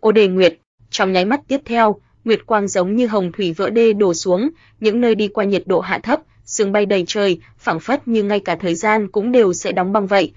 Ô Đề Nguyệt, trong nháy mắt tiếp theo, nguyệt quang giống như hồng thủy vỡ đê đổ xuống, những nơi đi qua nhiệt độ hạ thấp, sương bay đầy trời, phảng phất như ngay cả thời gian cũng đều sẽ đóng băng vậy.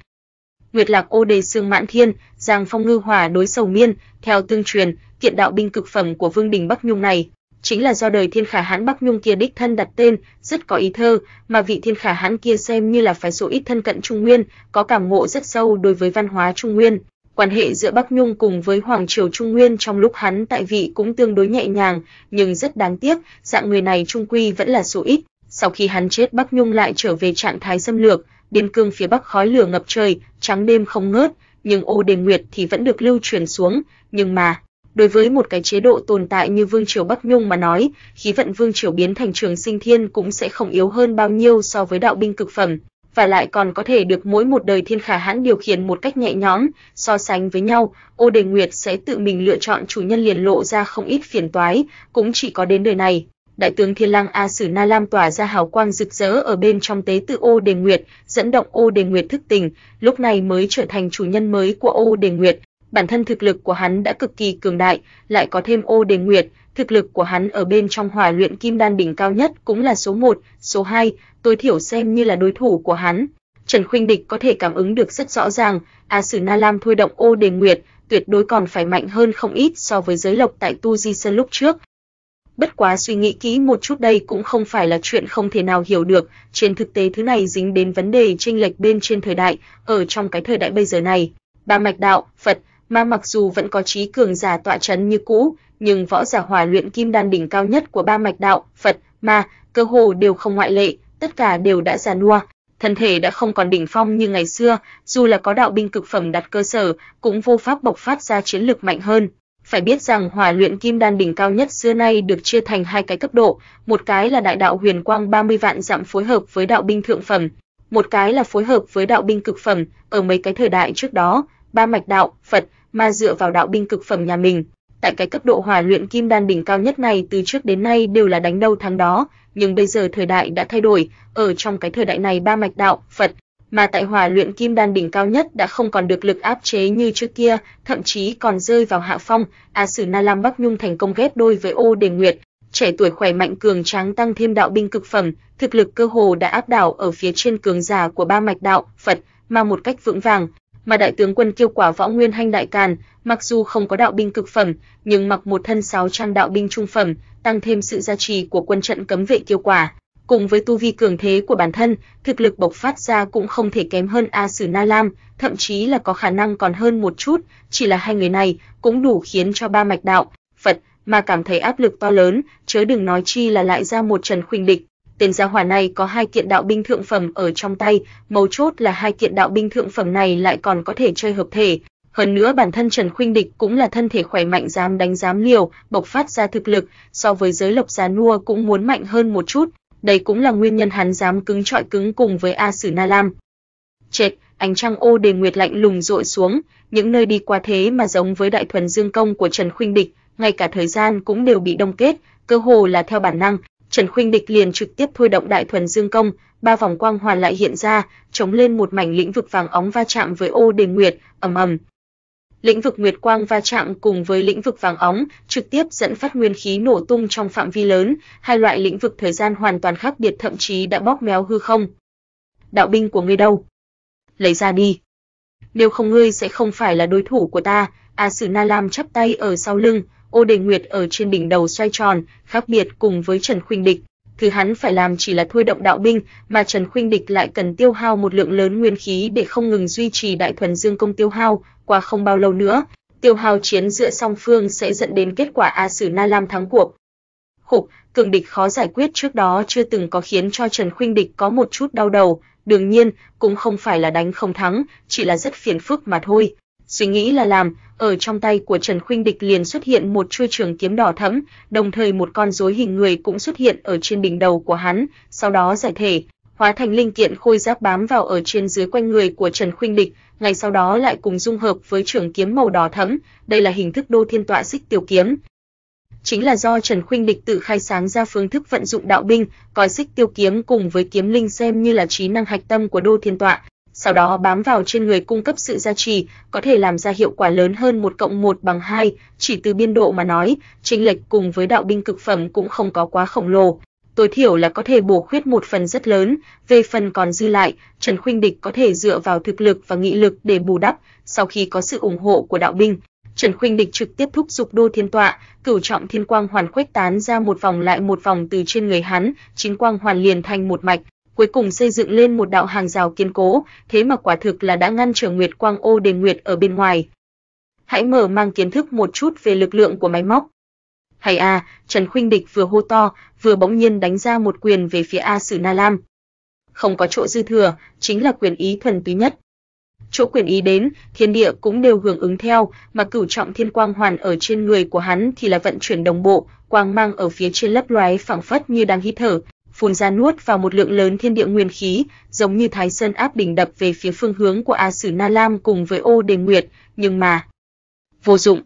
Nguyệt Lạc Ô Đề Sương Mãn Thiên, Giang Phong Ngư Hỏa đối sầu miên, theo tương truyền, kiện đạo binh cực phẩm của Vương Đình Bắc Nhung này chính là do đời Thiên Khả Hãn Bắc Nhung kia đích thân đặt tên, rất có ý thơ, mà vị Thiên Khả Hãn kia xem như là phái số ít thân cận Trung Nguyên, có cảm ngộ rất sâu đối với văn hóa Trung Nguyên, quan hệ giữa Bắc Nhung cùng với Hoàng triều Trung Nguyên trong lúc hắn tại vị cũng tương đối nhẹ nhàng, nhưng rất đáng tiếc, dạng người này trung quy vẫn là số ít. Sau khi hắn chết Bắc Nhung lại trở về trạng thái xâm lược, biên cương phía Bắc khói lửa ngập trời, trắng đêm không ngớt, nhưng ô Đề nguyệt thì vẫn được lưu truyền xuống, nhưng mà Đối với một cái chế độ tồn tại như Vương triều Bắc Nhung mà nói, khí vận Vương triều biến thành trường sinh thiên cũng sẽ không yếu hơn bao nhiêu so với đạo binh cực phẩm, và lại còn có thể được mỗi một đời thiên khả hãn điều khiển một cách nhẹ nhõm, so sánh với nhau, Ô Đề Nguyệt sẽ tự mình lựa chọn chủ nhân liền lộ ra không ít phiền toái, cũng chỉ có đến đời này. Đại tướng Thiên Lang A Sử Na Lam tỏa ra hào quang rực rỡ ở bên trong tế tự Ô Đề Nguyệt, dẫn động Ô Đề Nguyệt thức tỉnh, lúc này mới trở thành chủ nhân mới của Ô Đề Nguyệt. Bản thân thực lực của hắn đã cực kỳ cường đại, lại có thêm Ô Đề Nguyệt, thực lực của hắn ở bên trong hòa luyện kim đan đỉnh cao nhất cũng là số 1, số 2, tối thiểu xem như là đối thủ của hắn. Trần Khuynh Địch có thể cảm ứng được rất rõ ràng, A Sử Na Lam thôi động ô đề nguyệt, tuyệt đối còn phải mạnh hơn không ít so với giới lộc tại Tu Di Sơn lúc trước. Bất quá suy nghĩ kỹ một chút đây cũng không phải là chuyện không thể nào hiểu được, trên thực tế thứ này dính đến vấn đề chênh lệch bên trên thời đại, ở trong cái thời đại bây giờ này, ba mạch đạo, Phật, mà mặc dù vẫn có trí cường giả tọa chấn như cũ, nhưng võ giả hòa luyện kim đan đỉnh cao nhất của ba mạch đạo, Phật, Ma, cơ hồ đều không ngoại lệ, tất cả đều đã già nua, thân thể đã không còn đỉnh phong như ngày xưa, dù là có đạo binh cực phẩm đặt cơ sở, cũng vô pháp bộc phát ra chiến lực mạnh hơn. Phải biết rằng hòa luyện kim đan đỉnh cao nhất xưa nay được chia thành hai cái cấp độ, một cái là đại đạo huyền quang 30 vạn dặm phối hợp với đạo binh thượng phẩm, một cái là phối hợp với đạo binh cực phẩm, ở mấy cái thời đại trước đó, ba mạch đạo, Phật, mà dựa vào đạo binh cực phẩm nhà mình. Tại cái cấp độ hòa luyện kim đan đỉnh cao nhất này từ trước đến nay đều là đánh đâu thắng đó, nhưng bây giờ thời đại đã thay đổi, ở trong cái thời đại này ba mạch đạo, Phật, mà tại hòa luyện kim đan đỉnh cao nhất đã không còn được lực áp chế như trước kia, thậm chí còn rơi vào hạ phong. A à, Sử Na Lam Bắc Nhung thành công ghép đôi với Ô Đề Nguyệt, trẻ tuổi khỏe mạnh cường tráng tăng thêm đạo binh cực phẩm, thực lực cơ hồ đã áp đảo ở phía trên cường giả của ba mạch đạo Phật, mà một cách vững vàng, mà đại tướng quân Kiêu Quả Võ Nguyên Hanh đại càn, mặc dù không có đạo binh cực phẩm, nhưng mặc một thân sáu trang đạo binh trung phẩm, tăng thêm sự gia trì của quân trận cấm vệ Kiêu Quả, cùng với tu vi cường thế của bản thân, thực lực bộc phát ra cũng không thể kém hơn A Sử Na Lam, thậm chí là có khả năng còn hơn một chút, chỉ là hai người này cũng đủ khiến cho ba mạch đạo, Phật mà cảm thấy áp lực to lớn, chớ đừng nói chi là lại ra một trận Khuynh Địch tên gia hỏa này có hai kiện đạo binh thượng phẩm ở trong tay, mấu chốt là hai kiện đạo binh thượng phẩm này lại còn có thể chơi hợp thể, hơn nữa bản thân Trần Khuynh Địch cũng là thân thể khỏe mạnh dám đánh dám liều, bộc phát ra thực lực, so với giới Lộc Giá Nua cũng muốn mạnh hơn một chút, đây cũng là nguyên nhân hắn dám cứng trọi cứng cùng với A Sử Na Lam. Chết, ánh trăng ô đề nguyệt lạnh lùng rọi xuống, những nơi đi qua thế mà giống với đại thuần dương công của Trần Khuynh Địch, ngay cả thời gian cũng đều bị đông kết, cơ hồ là theo bản năng, Trần Khuynh Địch liền trực tiếp thôi động Đại Thuần Dương Công, ba vòng quang hoàn lại hiện ra, chống lên một mảnh lĩnh vực vàng óng va chạm với ô đề nguyệt, ầm ầm. Lĩnh vực nguyệt quang va chạm cùng với lĩnh vực vàng óng, trực tiếp dẫn phát nguyên khí nổ tung trong phạm vi lớn, hai loại lĩnh vực thời gian hoàn toàn khác biệt thậm chí đã bóp méo hư không. Đạo binh của ngươi đâu? Lấy ra đi. Nếu không ngươi sẽ không phải là đối thủ của ta, A à, Sử Na Lam chắp tay ở sau lưng, Ô Đề Nguyệt ở trên đỉnh đầu xoay tròn, khác biệt cùng với Trần Khuynh Địch, thứ hắn phải làm chỉ là thôi động đạo binh, mà Trần Khuynh Địch lại cần tiêu hao một lượng lớn nguyên khí để không ngừng duy trì đại thuần dương công tiêu hao, qua không bao lâu nữa, tiêu hao chiến giữa song phương sẽ dẫn đến kết quả A Sử Na Lam thắng cuộc. Khục, cường địch khó giải quyết trước đó chưa từng có khiến cho Trần Khuynh Địch có một chút đau đầu, đương nhiên, cũng không phải là đánh không thắng, chỉ là rất phiền phức mà thôi suy nghĩ là làm, ở trong tay của Trần Khuynh Địch liền xuất hiện một chuôi trường kiếm đỏ thẫm, đồng thời một con rối hình người cũng xuất hiện ở trên đỉnh đầu của hắn, sau đó giải thể, hóa thành linh kiện khôi giáp bám vào ở trên dưới quanh người của Trần Khuynh Địch, ngay sau đó lại cùng dung hợp với trường kiếm màu đỏ thẫm, đây là hình thức đô thiên tọa xích tiêu kiếm. Chính là do Trần Khuynh Địch tự khai sáng ra phương thức vận dụng đạo binh, coi xích tiêu kiếm cùng với kiếm linh xem như là trí năng hạch tâm của đô thiên tọa, sau đó bám vào trên người cung cấp sự gia trì, có thể làm ra hiệu quả lớn hơn 1 cộng 1 bằng 2, chỉ từ biên độ mà nói, chênh lệch cùng với đạo binh cực phẩm cũng không có quá khổng lồ. Tối thiểu là có thể bổ khuyết một phần rất lớn, về phần còn dư lại, Trần Khuynh Địch có thể dựa vào thực lực và nghị lực để bù đắp, sau khi có sự ủng hộ của đạo binh. Trần Khuynh Địch trực tiếp thúc dục Đô Thiên Tọa, cửu trọng thiên quang hoàn khuếch tán ra một vòng lại một vòng từ trên người hắn, chính quang hoàn liền thành một mạch, cuối cùng xây dựng lên một đạo hàng rào kiên cố, thế mà quả thực là đã ngăn trở Nguyệt Quang Ô Đề Nguyệt ở bên ngoài. Hãy mở mang kiến thức một chút về lực lượng của máy móc. Hay a, Trần Khuynh Địch vừa hô to, vừa bỗng nhiên đánh ra một quyền về phía A Sử Na Lam. Không có chỗ dư thừa, chính là quyền ý thuần túy nhất. Chỗ quyền ý đến, thiên địa cũng đều hưởng ứng theo, mà cửu trọng thiên quang hoàn ở trên người của hắn thì là vận chuyển đồng bộ, quang mang ở phía trên lấp loé phảng phất như đang hít thở, phun ra nuốt vào một lượng lớn thiên địa nguyên khí, giống như Thái Sơn áp đỉnh đập về phía phương hướng của A Sử Na Lam cùng với Ô Đề Nguyệt, nhưng mà vô dụng.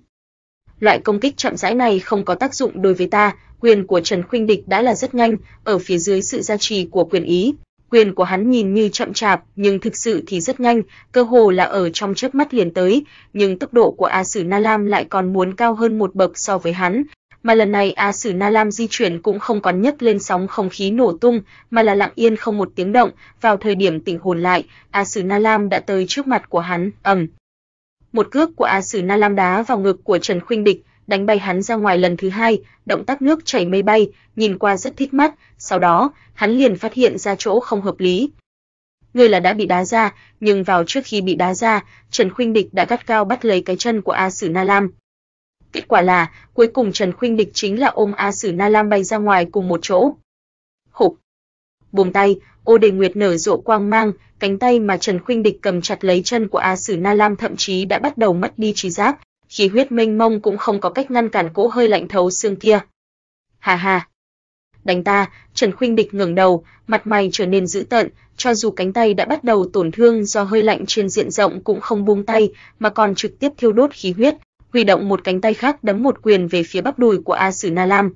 Loại công kích chậm rãi này không có tác dụng đối với ta, quyền của Trần Khuynh Địch đã là rất nhanh, ở phía dưới sự gia trì của quyền ý, quyền của hắn nhìn như chậm chạp, nhưng thực sự thì rất nhanh, cơ hồ là ở trong chớp mắt liền tới, nhưng tốc độ của A Sử Na Lam lại còn muốn cao hơn một bậc so với hắn, mà lần này A Sử Na Lam di chuyển cũng không còn nhấc lên sóng không khí nổ tung, mà là lặng yên không một tiếng động, vào thời điểm tỉnh hồn lại, A Sử Na Lam đã tới trước mặt của hắn, ầm. Một cước của A Sử Na Lam đá vào ngực của Trần Khuynh Địch, đánh bay hắn ra ngoài lần thứ hai, động tác nước chảy mây bay, nhìn qua rất thích mắt, sau đó, hắn liền phát hiện ra chỗ không hợp lý. Người là đã bị đá ra, nhưng vào trước khi bị đá ra, Trần Khuynh Địch đã gắt cao bắt lấy cái chân của A Sử Na Lam, Kết quả là, cuối cùng Trần Khuynh Địch chính là ôm A Sử Na Lam bay ra ngoài cùng một chỗ. Hụp. Buông tay, Ô Đề Nguyệt nở rộ quang mang, cánh tay mà Trần Khuynh Địch cầm chặt lấy chân của A Sử Na Lam thậm chí đã bắt đầu mất đi trí giác, khí huyết mênh mông cũng không có cách ngăn cản cỗ hơi lạnh thấu xương kia. Hà hà. Đánh ta, Trần Khuynh Địch ngẩng đầu, mặt mày trở nên dữ tợn, cho dù cánh tay đã bắt đầu tổn thương do hơi lạnh trên diện rộng cũng không buông tay, mà còn trực tiếp thiêu đốt khí huyết, huy động một cánh tay khác đấm một quyền về phía bắp đùi của A Sử Na Lam.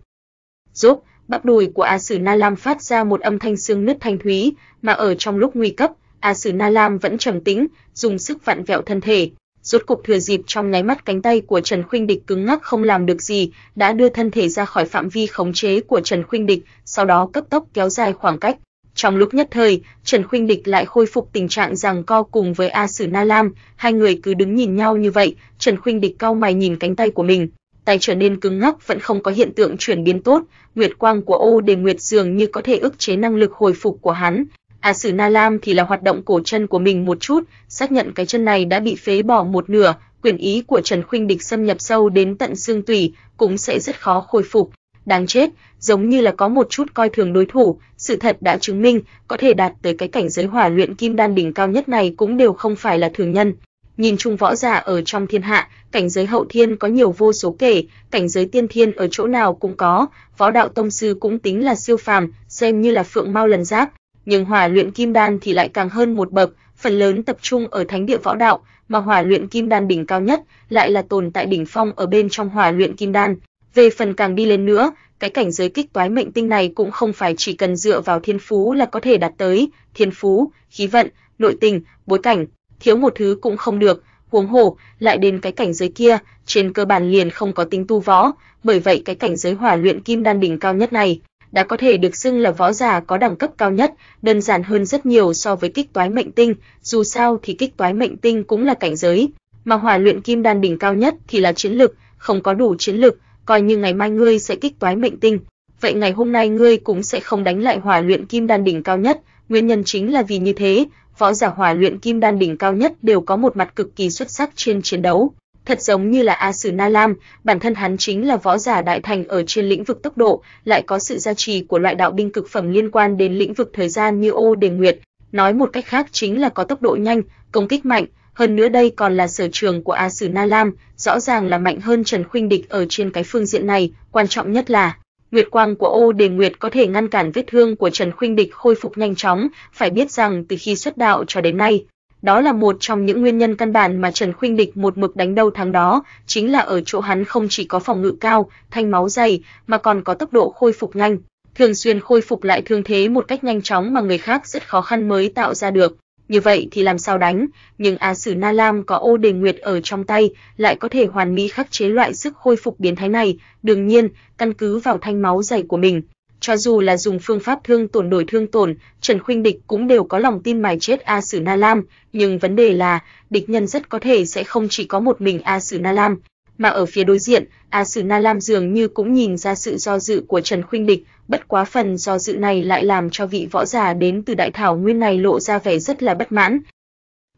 Rốt, bắp đùi của A Sử Na Lam phát ra một âm thanh xương nứt thanh thúy, mà ở trong lúc nguy cấp, A Sử Na Lam vẫn trầm tĩnh, dùng sức vặn vẹo thân thể. Rốt cục thừa dịp trong nháy mắt cánh tay của Trần Khuynh Địch cứng ngắc không làm được gì, đã đưa thân thể ra khỏi phạm vi khống chế của Trần Khuynh Địch, sau đó cấp tốc kéo dài khoảng cách. Trong lúc nhất thời, Trần Khuynh Địch lại khôi phục tình trạng rằng co cùng với A Sử Na Lam, hai người cứ đứng nhìn nhau như vậy, Trần Khuynh Địch cau mày nhìn cánh tay của mình, tay trở nên cứng ngắc vẫn không có hiện tượng chuyển biến tốt, nguyệt quang của Ô Đề Nguyệt dường như có thể ức chế năng lực hồi phục của hắn. A Sử Na Lam thì là hoạt động cổ chân của mình một chút, xác nhận cái chân này đã bị phế bỏ một nửa, quyền ý của Trần Khuynh Địch xâm nhập sâu đến tận xương tủy, cũng sẽ rất khó khôi phục. Đáng chết, giống như là có một chút coi thường đối thủ, sự thật đã chứng minh, có thể đạt tới cái cảnh giới hỏa luyện kim đan đỉnh cao nhất này cũng đều không phải là thường nhân. Nhìn chung võ giả ở trong thiên hạ, cảnh giới hậu thiên có nhiều vô số kể, cảnh giới tiên thiên ở chỗ nào cũng có, võ đạo tông sư cũng tính là siêu phàm, xem như là phượng mau lần giáp, nhưng hỏa luyện kim đan thì lại càng hơn một bậc, phần lớn tập trung ở thánh địa võ đạo, mà hỏa luyện kim đan đỉnh cao nhất lại là tồn tại đỉnh phong ở bên trong hỏa luyện kim đan, về phần càng đi lên nữa, cái cảnh giới kích toái mệnh tinh này cũng không phải chỉ cần dựa vào thiên phú là có thể đạt tới, thiên phú, khí vận, nội tình, bối cảnh, thiếu một thứ cũng không được, huống hồ lại đến cái cảnh giới kia, trên cơ bản liền không có tính tu võ, bởi vậy cái cảnh giới hỏa luyện kim đan đỉnh cao nhất này đã có thể được xưng là võ giả có đẳng cấp cao nhất, đơn giản hơn rất nhiều so với kích toái mệnh tinh, dù sao thì kích toái mệnh tinh cũng là cảnh giới, mà hỏa luyện kim đan đỉnh cao nhất thì là chiến lực, không có đủ chiến lực coi như ngày mai ngươi sẽ kích toái mệnh tinh, vậy ngày hôm nay ngươi cũng sẽ không đánh lại hỏa luyện kim đan đỉnh cao nhất, nguyên nhân chính là vì như thế, võ giả hỏa luyện kim đan đỉnh cao nhất đều có một mặt cực kỳ xuất sắc trên chiến đấu. Thật giống như là A Sử Na Lam, bản thân hắn chính là võ giả đại thành ở trên lĩnh vực tốc độ, lại có sự gia trì của loại đạo binh cực phẩm liên quan đến lĩnh vực thời gian như ô đề nguyệt, nói một cách khác chính là có tốc độ nhanh, công kích mạnh, hơn nữa đây còn là sở trường của A Sử Na Lam, rõ ràng là mạnh hơn Trần Khuynh Địch ở trên cái phương diện này, quan trọng nhất là Nguyệt quang của Ô Đề Nguyệt có thể ngăn cản vết thương của Trần Khuynh Địch khôi phục nhanh chóng, phải biết rằng từ khi xuất đạo cho đến nay, đó là một trong những nguyên nhân căn bản mà Trần Khuynh Địch một mực đánh đâu thắng đó, chính là ở chỗ hắn không chỉ có phòng ngự cao, thanh máu dày, mà còn có tốc độ khôi phục nhanh, thường xuyên khôi phục lại thương thế một cách nhanh chóng mà người khác rất khó khăn mới tạo ra được. Như vậy thì làm sao đánh, nhưng A Sử Na Lam có ô đề nguyệt ở trong tay, lại có thể hoàn mỹ khắc chế loại sức hồi phục biến thái này, đương nhiên, căn cứ vào thanh máu dày của mình. Cho dù là dùng phương pháp thương tổn đổi thương tổn, Trần Khuynh Địch cũng đều có lòng tin mài chết A Sử Na Lam, nhưng vấn đề là, địch nhân rất có thể sẽ không chỉ có một mình A Sử Na Lam, mà ở phía đối diện, A Sử Na Lam dường như cũng nhìn ra sự do dự của Trần Khuynh Địch, Bất quá phần do dự này lại làm cho vị võ giả đến từ đại thảo nguyên này lộ ra vẻ rất là bất mãn.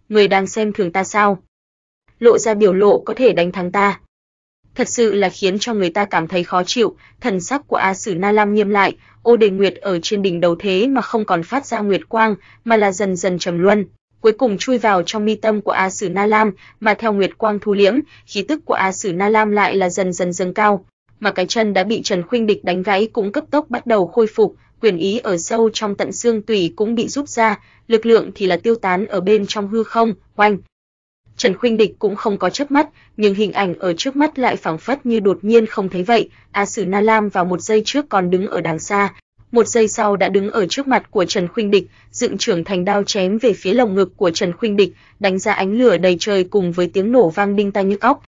Người đang xem thường ta sao? Lộ ra biểu lộ có thể đánh thắng ta. Thật sự là khiến cho người ta cảm thấy khó chịu, thần sắc của A Sử Na Lam nghiêm lại, ô đề nguyệt ở trên đỉnh đầu thế mà không còn phát ra nguyệt quang, mà là dần dần trầm luân, cuối cùng chui vào trong mi tâm của A Sử Na Lam, mà theo nguyệt quang thu liễm, khí tức của A Sử Na Lam lại là dần dần dâng cao, mà cái chân đã bị Trần Khuynh Địch đánh gãy cũng cấp tốc bắt đầu khôi phục, quyền ý ở sâu trong tận xương tủy cũng bị rút ra, lực lượng thì là tiêu tán ở bên trong hư không, oanh. Trần Khuynh Địch cũng không có chớp mắt, nhưng hình ảnh ở trước mắt lại phảng phất như đột nhiên không thấy vậy, A Sử Na Lam vào một giây trước còn đứng ở đằng xa, một giây sau đã đứng ở trước mặt của Trần Khuynh Địch, dựng trưởng thành đao chém về phía lồng ngực của Trần Khuynh Địch, đánh ra ánh lửa đầy trời cùng với tiếng nổ vang đinh tai nhức óc.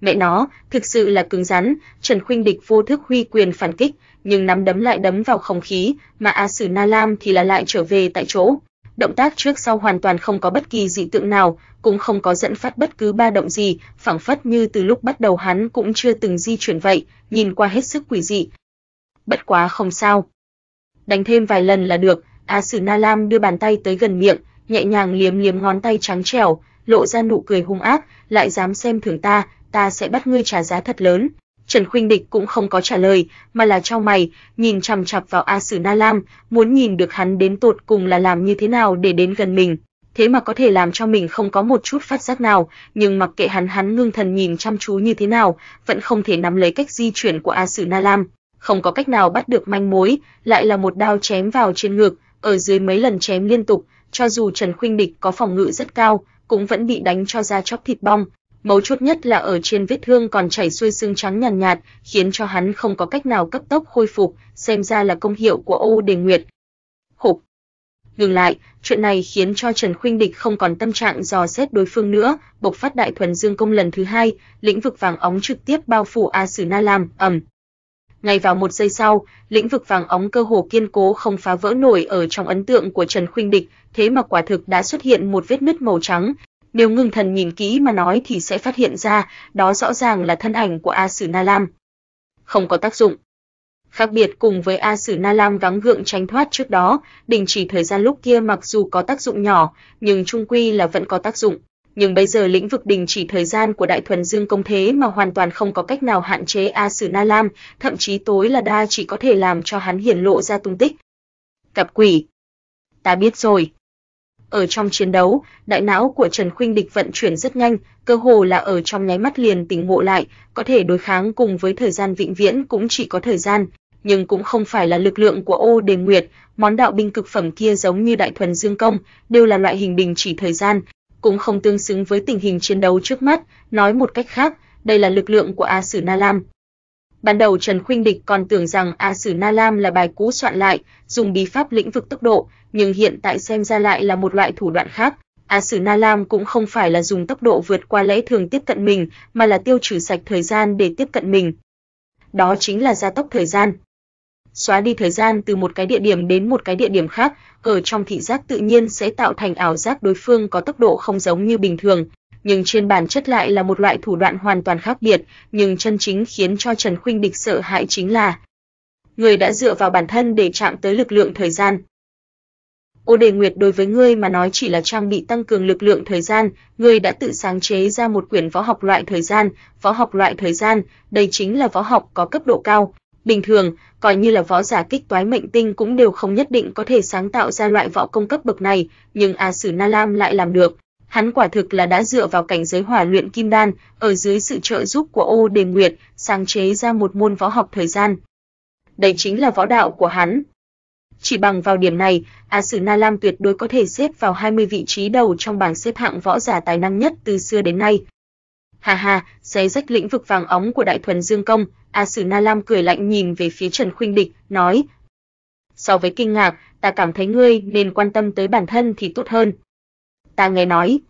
Mẹ nó, thực sự là cứng rắn, Trần Khuynh Địch vô thức huy quyền phản kích, nhưng nắm đấm lại đấm vào không khí, mà A Sử Na Lam thì là lại trở về tại chỗ. Động tác trước sau hoàn toàn không có bất kỳ dị tượng nào, cũng không có dẫn phát bất cứ ba động gì, phảng phất như từ lúc bắt đầu hắn cũng chưa từng di chuyển vậy, nhìn qua hết sức quỷ dị. Bất quá không sao. Đánh thêm vài lần là được, A Sử Na Lam đưa bàn tay tới gần miệng, nhẹ nhàng liếm liếm ngón tay trắng trẻo, lộ ra nụ cười hung ác, lại dám xem thường ta, ta sẽ bắt ngươi trả giá thật lớn. Trần Khuynh Địch cũng không có trả lời, mà là chau mày, nhìn chằm chằm vào A Sử Na Lam, muốn nhìn được hắn đến tột cùng là làm như thế nào để đến gần mình. Thế mà có thể làm cho mình không có một chút phát giác nào, nhưng mặc kệ hắn hắn ngưng thần nhìn chăm chú như thế nào, vẫn không thể nắm lấy cách di chuyển của A Sử Na Lam, không có cách nào bắt được manh mối, lại là một đao chém vào trên ngực, ở dưới mấy lần chém liên tục, cho dù Trần Khuynh Địch có phòng ngự rất cao, cũng vẫn bị đánh cho ra chóc thịt bong, mấu chốt nhất là ở trên vết thương còn chảy xuôi xương trắng nhàn nhạt, nhạt, khiến cho hắn không có cách nào cấp tốc khôi phục, xem ra là công hiệu của Âu Đề Nguyệt. Hục. Ngừng lại, chuyện này khiến cho Trần Khuynh Địch không còn tâm trạng dò xét đối phương nữa, bộc phát đại thuần dương công lần thứ hai, lĩnh vực vàng óng trực tiếp bao phủ A Sử Na Lam, ầm. Ngay vào một giây sau, lĩnh vực vàng óng cơ hồ kiên cố không phá vỡ nổi ở trong ấn tượng của Trần Khuynh Địch, thế mà quả thực đã xuất hiện một vết nứt màu trắng, nếu ngưng thần nhìn kỹ mà nói thì sẽ phát hiện ra, đó rõ ràng là thân ảnh của A Sử Na Lam. Không có tác dụng. Khác biệt cùng với A Sử Na Lam gắng gượng tránh thoát trước đó, đình chỉ thời gian lúc kia mặc dù có tác dụng nhỏ, nhưng trung quy là vẫn có tác dụng. Nhưng bây giờ lĩnh vực đình chỉ thời gian của Đại Thuần Dương Công Thế mà hoàn toàn không có cách nào hạn chế A Sử Na Lam, thậm chí tối là đa chỉ có thể làm cho hắn hiển lộ ra tung tích. Cặp quỷ. Ta biết rồi, ở trong chiến đấu, đại não của Trần Khuynh Địch vận chuyển rất nhanh, cơ hồ là ở trong nháy mắt liền tỉnh ngộ lại, có thể đối kháng cùng với thời gian vĩnh viễn cũng chỉ có thời gian, nhưng cũng không phải là lực lượng của Ô Đề Nguyệt, món đạo binh cực phẩm kia giống như đại thuần dương công, đều là loại hình đình chỉ thời gian, cũng không tương xứng với tình hình chiến đấu trước mắt, nói một cách khác, đây là lực lượng của A Sử Na Lam, Ban đầu Trần Khuynh Địch còn tưởng rằng A Sử Na Lam là bài cũ soạn lại, dùng bí pháp lĩnh vực tốc độ, nhưng hiện tại xem ra lại là một loại thủ đoạn khác. A Sử Na Lam cũng không phải là dùng tốc độ vượt qua lẽ thường tiếp cận mình, mà là tiêu trừ sạch thời gian để tiếp cận mình. Đó chính là gia tốc thời gian. Xóa đi thời gian từ một cái địa điểm đến một cái địa điểm khác, ở trong thị giác tự nhiên sẽ tạo thành ảo giác đối phương có tốc độ không giống như bình thường, nhưng trên bản chất lại là một loại thủ đoạn hoàn toàn khác biệt, nhưng chân chính khiến cho Trần Khuynh Địch sợ hãi chính là người đã dựa vào bản thân để chạm tới lực lượng thời gian. Ô Đề Nguyệt đối với ngươi mà nói chỉ là trang bị tăng cường lực lượng thời gian, ngươi đã tự sáng chế ra một quyển võ học loại thời gian, võ học loại thời gian, đây chính là võ học có cấp độ cao. Bình thường, coi như là võ giả kích toái mệnh tinh cũng đều không nhất định có thể sáng tạo ra loại võ công cấp bậc này, nhưng A Sử Na Lam lại làm được. Hắn quả thực là đã dựa vào cảnh giới hỏa luyện kim đan, ở dưới sự trợ giúp của Ô Đề Nguyệt, sáng chế ra một môn võ học thời gian. Đây chính là võ đạo của hắn. Chỉ bằng vào điểm này, A Sử Na Lam tuyệt đối có thể xếp vào 20 vị trí đầu trong bảng xếp hạng võ giả tài năng nhất từ xưa đến nay. Hà hà, xé rách lĩnh vực vàng óng của Đại Thuần Dương Công, A Sử Na Lam cười lạnh nhìn về phía Trần Khuynh Địch, nói: "So với kinh ngạc, ta cảm thấy ngươi nên quan tâm tới bản thân thì tốt hơn." ta nghe nói.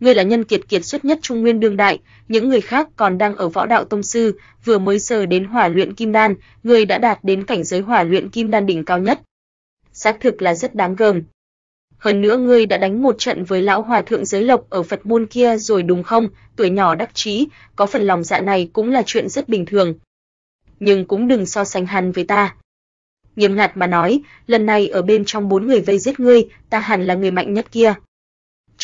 Ngươi là nhân kiệt kiệt xuất nhất trung nguyên đương đại, những người khác còn đang ở võ đạo tông sư, vừa mới sờ đến hỏa luyện kim đan, ngươi đã đạt đến cảnh giới hỏa luyện kim đan đỉnh cao nhất. Xác thực là rất đáng gờm. Hơn nữa ngươi đã đánh một trận với lão hòa thượng giới lộc ở Phật môn kia rồi đúng không? Tuổi nhỏ đắc trí, có phần lòng dạ này cũng là chuyện rất bình thường. Nhưng cũng đừng so sánh hắn với ta. Nghiêm ngặt mà nói, lần này ở bên trong bốn người vây giết ngươi, ta hẳn là người mạnh nhất kia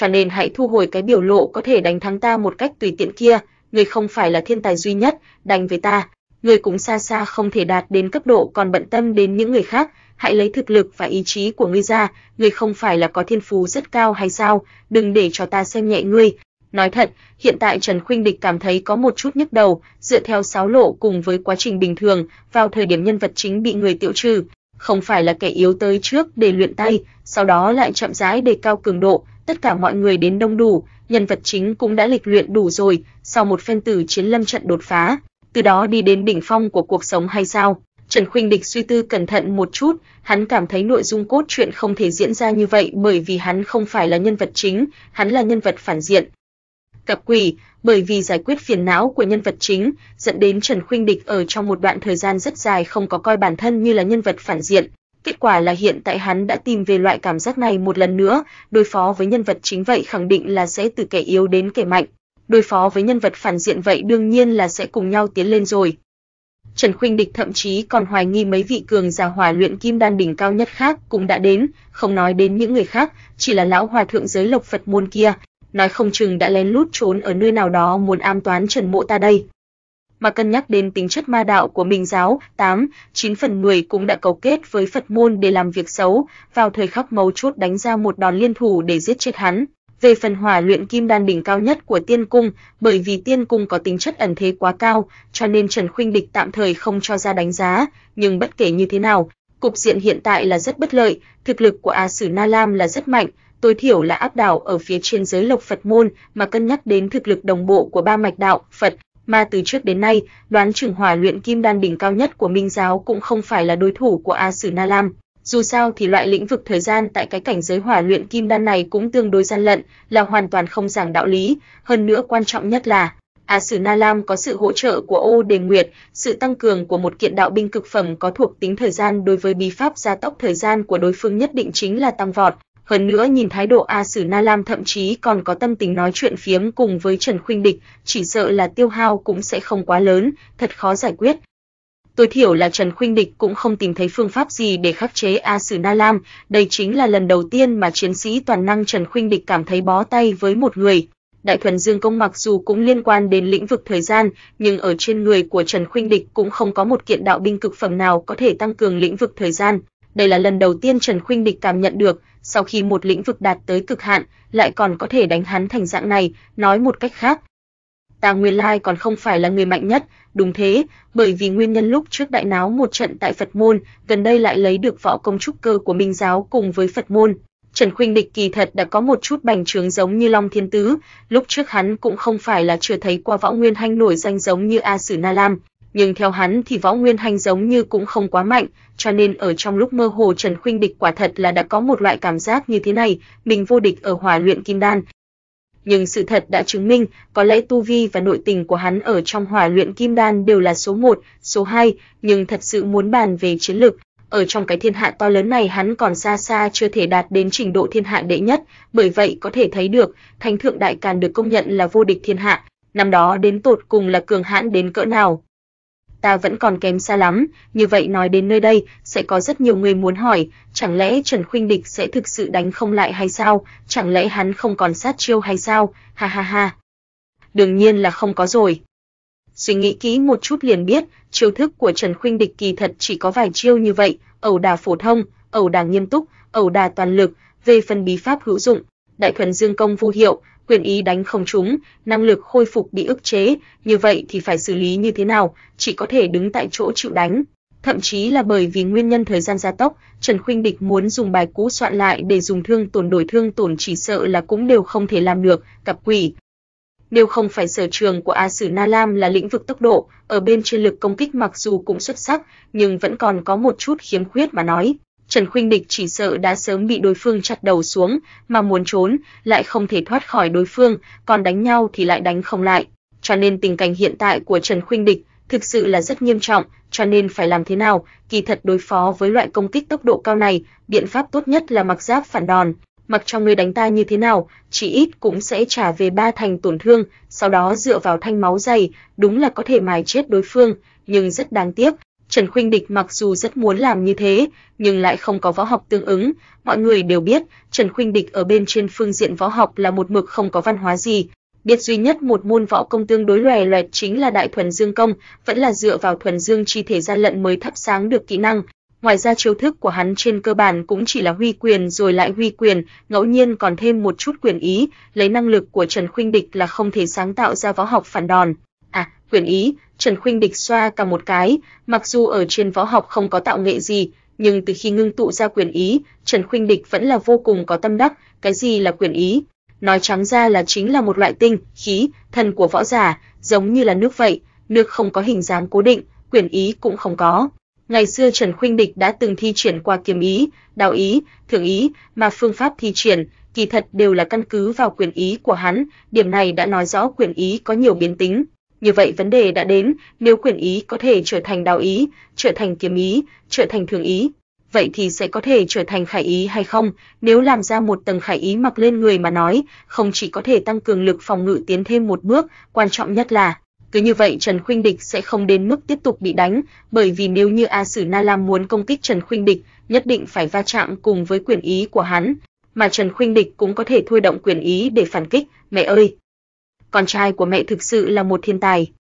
cho nên hãy thu hồi cái biểu lộ có thể đánh thắng ta một cách tùy tiện kia, ngươi không phải là thiên tài duy nhất, đành với ta, ngươi cũng xa xa không thể đạt đến cấp độ còn bận tâm đến những người khác, hãy lấy thực lực và ý chí của ngươi ra, ngươi không phải là có thiên phú rất cao hay sao, đừng để cho ta xem nhẹ ngươi. Nói thật, hiện tại Trần Khuynh Địch cảm thấy có một chút nhức đầu, dựa theo sáo lộ cùng với quá trình bình thường, vào thời điểm nhân vật chính bị người tiêu trừ, không phải là kẻ yếu tới trước để luyện tay, sau đó lại chậm rãi đề cao cường độ, tất cả mọi người đến đông đủ, nhân vật chính cũng đã lịch luyện đủ rồi, sau một phen tử chiến lâm trận đột phá, từ đó đi đến đỉnh phong của cuộc sống hay sao? Trần Khuynh Địch suy tư cẩn thận một chút, hắn cảm thấy nội dung cốt truyện không thể diễn ra như vậy bởi vì hắn không phải là nhân vật chính, hắn là nhân vật phản diện. Cặp quỷ, bởi vì giải quyết phiền não của nhân vật chính, dẫn đến Trần Khuynh Địch ở trong một đoạn thời gian rất dài không có coi bản thân như là nhân vật phản diện, Kết quả là hiện tại hắn đã tìm về loại cảm giác này một lần nữa, đối phó với nhân vật chính vậy khẳng định là sẽ từ kẻ yếu đến kẻ mạnh, đối phó với nhân vật phản diện vậy đương nhiên là sẽ cùng nhau tiến lên rồi. Trần Khuynh Địch thậm chí còn hoài nghi mấy vị cường giả hòa luyện kim đan đỉnh cao nhất khác cũng đã đến, không nói đến những người khác, chỉ là lão hòa thượng giới Lộc Phật môn kia, nói không chừng đã lén lút trốn ở nơi nào đó muốn am toán Trần Mộ ta đây mà cân nhắc đến tính chất ma đạo của mình giáo, 8, 9 phần 10 cũng đã cấu kết với Phật môn để làm việc xấu, vào thời khắc mấu chốt đánh ra một đòn liên thủ để giết chết hắn. Về phần hỏa luyện kim đan đỉnh cao nhất của Tiên cung, bởi vì Tiên cung có tính chất ẩn thế quá cao, cho nên Trần Khuynh Địch tạm thời không cho ra đánh giá, nhưng bất kể như thế nào, cục diện hiện tại là rất bất lợi, thực lực của A Sử Na Lam là rất mạnh, tối thiểu là áp đảo ở phía trên giới Lộc Phật môn, mà cân nhắc đến thực lực đồng bộ của ba mạch đạo Phật, mà từ trước đến nay, đoán chừng hỏa luyện kim đan đỉnh cao nhất của Minh giáo cũng không phải là đối thủ của A Sử Na Lam. Dù sao thì loại lĩnh vực thời gian tại cái cảnh giới hỏa luyện kim đan này cũng tương đối gian lận, là hoàn toàn không giảng đạo lý, hơn nữa quan trọng nhất là A Sử Na Lam có sự hỗ trợ của Ô Đề Nguyệt, sự tăng cường của một kiện đạo binh cực phẩm có thuộc tính thời gian đối với bí pháp gia tốc thời gian của đối phương nhất định chính là tăng vọt, hơn nữa nhìn thái độ A Sử Na Lam thậm chí còn có tâm tính nói chuyện phiếm cùng với Trần Khuynh Địch, chỉ sợ là tiêu hao cũng sẽ không quá lớn, thật khó giải quyết. Tối thiểu là Trần Khuynh Địch cũng không tìm thấy phương pháp gì để khắc chế A Sử Na Lam, đây chính là lần đầu tiên mà chiến sĩ toàn năng Trần Khuynh Địch cảm thấy bó tay với một người. Đại thuần dương công mặc dù cũng liên quan đến lĩnh vực thời gian, nhưng ở trên người của Trần Khuynh Địch cũng không có một kiện đạo binh cực phẩm nào có thể tăng cường lĩnh vực thời gian. Đây là lần đầu tiên Trần Khuynh Địch cảm nhận được, sau khi một lĩnh vực đạt tới cực hạn, lại còn có thể đánh hắn thành dạng này, nói một cách khác. Ta Nguyên Lai còn không phải là người mạnh nhất, đúng thế, bởi vì nguyên nhân lúc trước đại náo một trận tại Phật môn, gần đây lại lấy được võ công trúc cơ của Minh giáo cùng với Phật môn. Trần Khuynh Địch kỳ thật đã có một chút bành trướng giống như Long Thiên Tứ, lúc trước hắn cũng không phải là chưa thấy qua võ nguyên hanh nổi danh giống như A Sử Na Lam, nhưng theo hắn thì Võ Nguyên Hành giống như cũng không quá mạnh, cho nên ở trong lúc mơ hồ Trần Khuynh Địch quả thật là đã có một loại cảm giác như thế này, mình vô địch ở Hỏa luyện kim đan. Nhưng sự thật đã chứng minh, có lẽ tu vi và nội tình của hắn ở trong Hỏa luyện kim đan đều là số 1, số 2, nhưng thật sự muốn bàn về chiến lực, ở trong cái thiên hạ to lớn này hắn còn xa xa chưa thể đạt đến trình độ thiên hạ đệ nhất, bởi vậy có thể thấy được, Thánh thượng đại càn được công nhận là vô địch thiên hạ, năm đó đến tột cùng là cường hãn đến cỡ nào ta vẫn còn kém xa lắm, như vậy nói đến nơi đây, sẽ có rất nhiều người muốn hỏi, chẳng lẽ Trần Khuynh Địch sẽ thực sự đánh không lại hay sao, chẳng lẽ hắn không còn sát chiêu hay sao, ha ha ha. Đương nhiên là không có rồi. Suy nghĩ kỹ một chút liền biết, chiêu thức của Trần Khuynh Địch kỳ thật chỉ có vài chiêu như vậy, ẩu đả phổ thông, ẩu đả nghiêm túc, ẩu đả toàn lực, về phần bí pháp hữu dụng, đại thuần dương công vô hiệu, quyền ý đánh không trúng, năng lực khôi phục bị ức chế, như vậy thì phải xử lý như thế nào, chỉ có thể đứng tại chỗ chịu đánh. Thậm chí là bởi vì nguyên nhân thời gian gia tốc, Trần Khuynh Địch muốn dùng bài cũ soạn lại để dùng thương tổn đổi thương tổn chỉ sợ là cũng đều không thể làm được, cặp quỷ. Nếu không phải sở trường của A Sử Na Lam là lĩnh vực tốc độ, ở bên trên lực công kích mặc dù cũng xuất sắc, nhưng vẫn còn có một chút khiếm khuyết mà nói. Trần Khuynh Địch chỉ sợ đã sớm bị đối phương chặt đầu xuống, mà muốn trốn lại không thể thoát khỏi đối phương, còn đánh nhau thì lại đánh không lại. Cho nên tình cảnh hiện tại của Trần Khuynh Địch thực sự là rất nghiêm trọng, cho nên phải làm thế nào? Kỳ thật đối phó với loại công kích tốc độ cao này, biện pháp tốt nhất là mặc giáp phản đòn, mặc cho người đánh ta như thế nào, chỉ ít cũng sẽ trả về ba thành tổn thương, sau đó dựa vào thanh máu dày, đúng là có thể mài chết đối phương, nhưng rất đáng tiếc, Trần Khuynh Địch mặc dù rất muốn làm như thế, nhưng lại không có võ học tương ứng, mọi người đều biết, Trần Khuynh Địch ở bên trên phương diện võ học là một mực không có văn hóa gì, biết duy nhất một môn võ công tương đối loè loẹt chính là Đại Thuần Dương công, vẫn là dựa vào thuần dương chi thể gian lận mới thắp sáng được kỹ năng. Ngoài ra chiêu thức của hắn trên cơ bản cũng chỉ là huy quyền rồi lại huy quyền, ngẫu nhiên còn thêm một chút quyền ý, lấy năng lực của Trần Khuynh Địch là không thể sáng tạo ra võ học phản đòn quyền ý, Trần Khuynh Địch xoa cả một cái, mặc dù ở trên võ học không có tạo nghệ gì, nhưng từ khi ngưng tụ ra quyền ý, Trần Khuynh Địch vẫn là vô cùng có tâm đắc, cái gì là quyền ý? Nói trắng ra là chính là một loại tinh, khí, thần của võ giả, giống như là nước vậy, nước không có hình dáng cố định, quyền ý cũng không có. Ngày xưa Trần Khuynh Địch đã từng thi triển qua kiếm ý, đạo ý, thượng ý, mà phương pháp thi triển kỳ thật đều là căn cứ vào quyền ý của hắn, điểm này đã nói rõ quyền ý có nhiều biến tính, như vậy vấn đề đã đến, nếu quyền ý có thể trở thành đạo ý, trở thành kiếm ý, trở thành thường ý, vậy thì sẽ có thể trở thành khải ý hay không? Nếu làm ra một tầng khải ý mặc lên người mà nói, không chỉ có thể tăng cường lực phòng ngự tiến thêm một bước, quan trọng nhất là cứ như vậy Trần Khuynh Địch sẽ không đến mức tiếp tục bị đánh, bởi vì nếu như A Sử Na Lam muốn công kích Trần Khuynh Địch, nhất định phải va chạm cùng với quyền ý của hắn, mà Trần Khuynh Địch cũng có thể thôi động quyền ý để phản kích, mẹ ơi, con trai của mẹ thực sự là một thiên tài.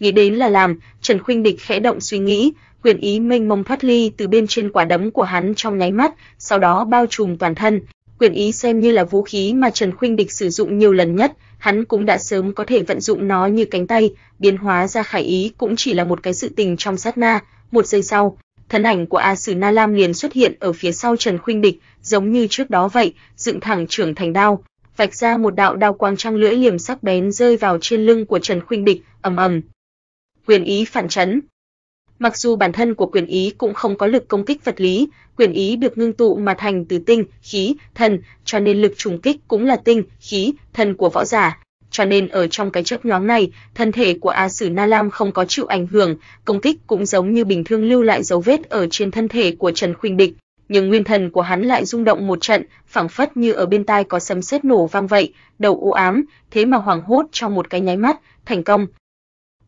Nghĩ đến là làm, Trần Khuynh Địch khẽ động suy nghĩ, quyền ý mênh mông thoát ly từ bên trên quả đấm của hắn trong nháy mắt, sau đó bao trùm toàn thân. Quyền ý xem như là vũ khí mà Trần Khuynh Địch sử dụng nhiều lần nhất, hắn cũng đã sớm có thể vận dụng nó như cánh tay, biến hóa ra khải ý cũng chỉ là một cái sự tình trong sát na. Một giây sau, thân ảnh của A Sử Na Lam liền xuất hiện ở phía sau Trần Khuynh Địch, giống như trước đó vậy, dựng thẳng trưởng thành đao, vạch ra một đạo đao quang trăng lưỡi liềm sắc bén rơi vào trên lưng của Trần Khuynh Địch, ầm ầm. Quyền ý phản chấn. Mặc dù bản thân của quyền ý cũng không có lực công kích vật lý, quyền ý được ngưng tụ mà thành từ tinh, khí, thần, cho nên lực trùng kích cũng là tinh, khí, thần của võ giả. Cho nên ở trong cái chớp nhoáng này, thân thể của A Sử Na Lam không có chịu ảnh hưởng, công kích cũng giống như bình thường lưu lại dấu vết ở trên thân thể của Trần Khuynh Địch, nhưng nguyên thần của hắn lại rung động một trận, phảng phất như ở bên tai có sấm sét nổ vang vậy, đầu u ám, thế mà hoảng hốt trong một cái nháy mắt, thành công.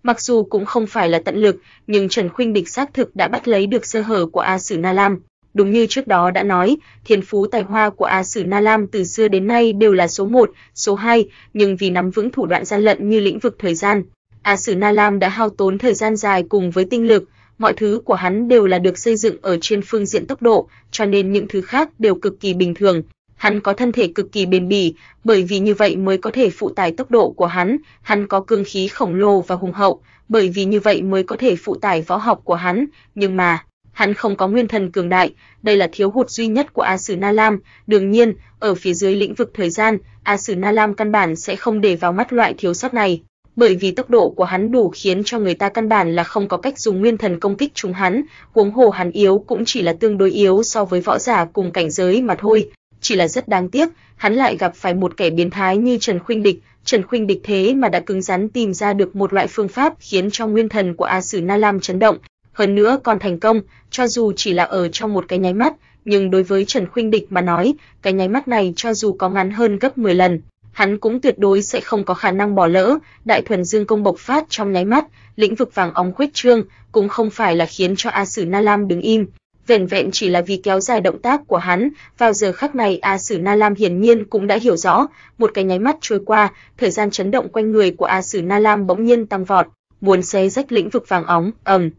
Mặc dù cũng không phải là tận lực, nhưng Trần Khuynh Địch xác thực đã bắt lấy được sơ hở của A Sử Na Lam. Đúng như trước đó đã nói, thiên phú tài hoa của A Sử Na Lam từ xưa đến nay đều là số 1, số 2, nhưng vì nắm vững thủ đoạn gian lận như lĩnh vực thời gian, A Sử Na Lam đã hao tốn thời gian dài cùng với tinh lực, mọi thứ của hắn đều là được xây dựng ở trên phương diện tốc độ, cho nên những thứ khác đều cực kỳ bình thường. Hắn có thân thể cực kỳ bền bỉ, bởi vì như vậy mới có thể phụ tải tốc độ của hắn, hắn có cương khí khổng lồ và hùng hậu, bởi vì như vậy mới có thể phụ tải võ học của hắn, nhưng mà hắn không có nguyên thần cường đại, đây là thiếu hụt duy nhất của A Sử Na Lam, đương nhiên, ở phía dưới lĩnh vực thời gian, A Sử Na Lam căn bản sẽ không để vào mắt loại thiếu sót này bởi vì tốc độ của hắn đủ khiến cho người ta căn bản là không có cách dùng nguyên thần công kích chúng hắn, huống hồ hắn yếu cũng chỉ là tương đối yếu so với võ giả cùng cảnh giới mà thôi, chỉ là rất đáng tiếc, hắn lại gặp phải một kẻ biến thái như Trần Khuynh Địch, Trần Khuynh Địch thế mà đã cứng rắn tìm ra được một loại phương pháp khiến cho nguyên thần của A Sử Na Lam chấn động, hơn nữa còn thành công, cho dù chỉ là ở trong một cái nháy mắt, nhưng đối với Trần Khuynh Địch mà nói, cái nháy mắt này cho dù có ngắn hơn gấp 10 lần, hắn cũng tuyệt đối sẽ không có khả năng bỏ lỡ, đại thuần dương công bộc phát trong nháy mắt, lĩnh vực vàng óng khuyết trương, cũng không phải là khiến cho A Sử Na Lam đứng im, vẹn vẹn chỉ là vì kéo dài động tác của hắn, vào giờ khắc này A Sử Na Lam hiển nhiên cũng đã hiểu rõ, một cái nháy mắt trôi qua, thời gian chấn động quanh người của A Sử Na Lam bỗng nhiên tăng vọt, muốn xé rách lĩnh vực vàng óng, ầm, um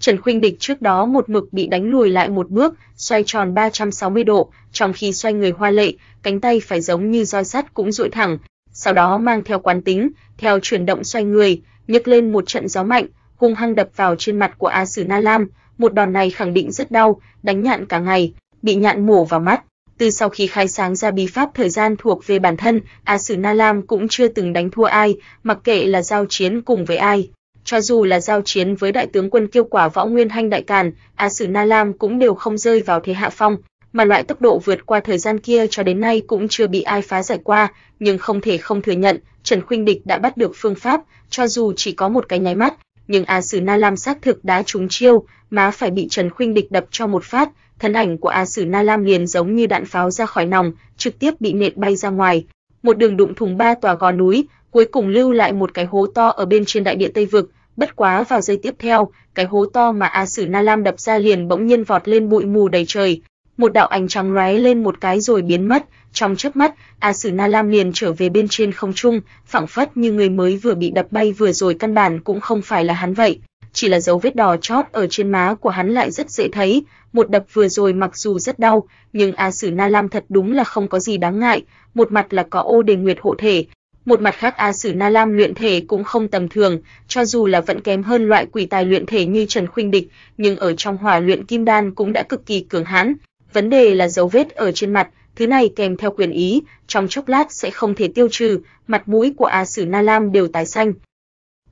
Trần Khuynh Địch trước đó một mực bị đánh lùi lại một bước, xoay tròn 360 độ, trong khi xoay người hoa lệ, cánh tay phải giống như roi sắt cũng duỗi thẳng, sau đó mang theo quán tính, theo chuyển động xoay người, nhấc lên một trận gió mạnh, hung hăng đập vào trên mặt của A Sử Na Lam, một đòn này khẳng định rất đau, đánh nhạn cả ngày, bị nhạn mổ vào mắt. Từ sau khi khai sáng ra bí pháp thời gian thuộc về bản thân, A Sử Na Lam cũng chưa từng đánh thua ai, mặc kệ là giao chiến cùng với ai cho dù là giao chiến với đại tướng quân kiêu quả Võ Nguyên Hanh Đại Càn, A Sử Na Lam cũng đều không rơi vào thế hạ phong, mà loại tốc độ vượt qua thời gian kia cho đến nay cũng chưa bị ai phá giải qua, nhưng không thể không thừa nhận, Trần Khuynh Địch đã bắt được phương pháp, cho dù chỉ có một cái nháy mắt, nhưng A Sử Na Lam xác thực đã trúng chiêu, má phải bị Trần Khuynh Địch đập cho một phát, thân ảnh của A Sử Na Lam liền giống như đạn pháo ra khỏi nòng, trực tiếp bị nện bay ra ngoài, một đường đụng thùng ba tòa gò núi, cuối cùng lưu lại một cái hố to ở bên trên đại địa Tây vực, Bất quá vào giây tiếp theo, cái hố to mà A Sử Na Lam đập ra liền bỗng nhiên vọt lên bụi mù đầy trời, một đạo ảnh trắng lóe lên một cái rồi biến mất, trong chớp mắt, A Sử Na Lam liền trở về bên trên không trung, phảng phất như người mới vừa bị đập bay vừa rồi căn bản cũng không phải là hắn vậy, chỉ là dấu vết đỏ chót ở trên má của hắn lại rất dễ thấy, một đập vừa rồi mặc dù rất đau, nhưng A Sử Na Lam thật đúng là không có gì đáng ngại, một mặt là có Ô Đề Nguyệt hộ thể, một mặt khác A Sử Na Lam luyện thể cũng không tầm thường, cho dù là vẫn kém hơn loại quỷ tài luyện thể như Trần Khuynh Địch, nhưng ở trong hỏa luyện kim đan cũng đã cực kỳ cường hãn. Vấn đề là dấu vết ở trên mặt, thứ này kèm theo quyền ý, trong chốc lát sẽ không thể tiêu trừ, mặt mũi của A Sử Na Lam đều tái xanh.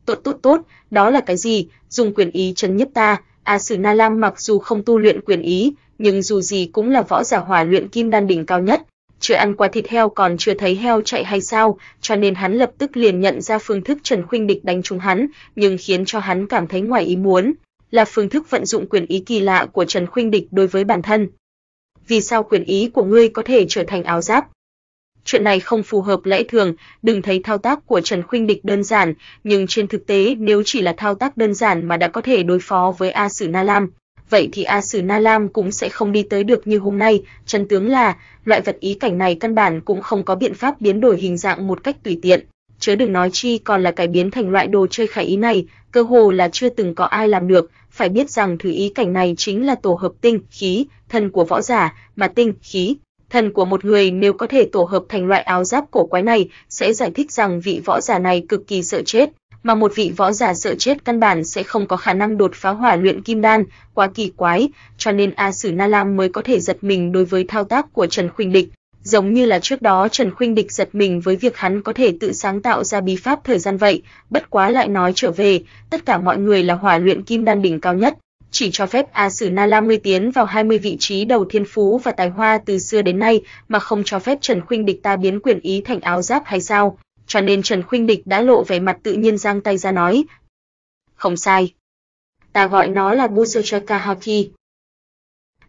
Tốt tốt tốt, đó là cái gì? Dùng quyền ý trấn nhiếp ta, A Sử Na Lam mặc dù không tu luyện quyền ý, nhưng dù gì cũng là võ giả hỏa luyện kim đan đỉnh cao nhất, chưa ăn qua thịt heo còn chưa thấy heo chạy hay sao, cho nên hắn lập tức liền nhận ra phương thức Trần Khuynh Địch đánh trúng hắn, nhưng khiến cho hắn cảm thấy ngoài ý muốn, là phương thức vận dụng quyền ý kỳ lạ của Trần Khuynh Địch đối với bản thân. Vì sao quyền ý của ngươi có thể trở thành áo giáp? Chuyện này không phù hợp lẽ thường, đừng thấy thao tác của Trần Khuynh Địch đơn giản, nhưng trên thực tế nếu chỉ là thao tác đơn giản mà đã có thể đối phó với A Sử Na Lam, vậy thì A Sử Na Lam cũng sẽ không đi tới được như hôm nay, chân tướng là, loại vật ý cảnh này căn bản cũng không có biện pháp biến đổi hình dạng một cách tùy tiện, chớ đừng nói chi còn là cải biến thành loại đồ chơi khải ý này, cơ hồ là chưa từng có ai làm được, phải biết rằng thứ ý cảnh này chính là tổ hợp tinh, khí, thân của võ giả, mà tinh, khí, thần của một người nếu có thể tổ hợp thành loại áo giáp cổ quái này, sẽ giải thích rằng vị võ giả này cực kỳ sợ chết, mà một vị võ giả sợ chết căn bản sẽ không có khả năng đột phá hỏa luyện kim đan, quá kỳ quái, cho nên A Sử Na Lam mới có thể giật mình đối với thao tác của Trần Khuynh Địch, giống như là trước đó Trần Khuynh Địch giật mình với việc hắn có thể tự sáng tạo ra bí pháp thời gian vậy, bất quá lại nói trở về, tất cả mọi người là hỏa luyện kim đan đỉnh cao nhất, chỉ cho phép A Sử Na Lam ngươi tiến vào 20 vị trí đầu thiên phú và tài hoa từ xưa đến nay, mà không cho phép Trần Khuynh Địch ta biến quyền ý thành áo giáp hay sao? cho nên Trần Khuynh Địch đã lộ vẻ mặt tự nhiên giang tay ra nói. Không sai. Ta gọi nó là Busochaka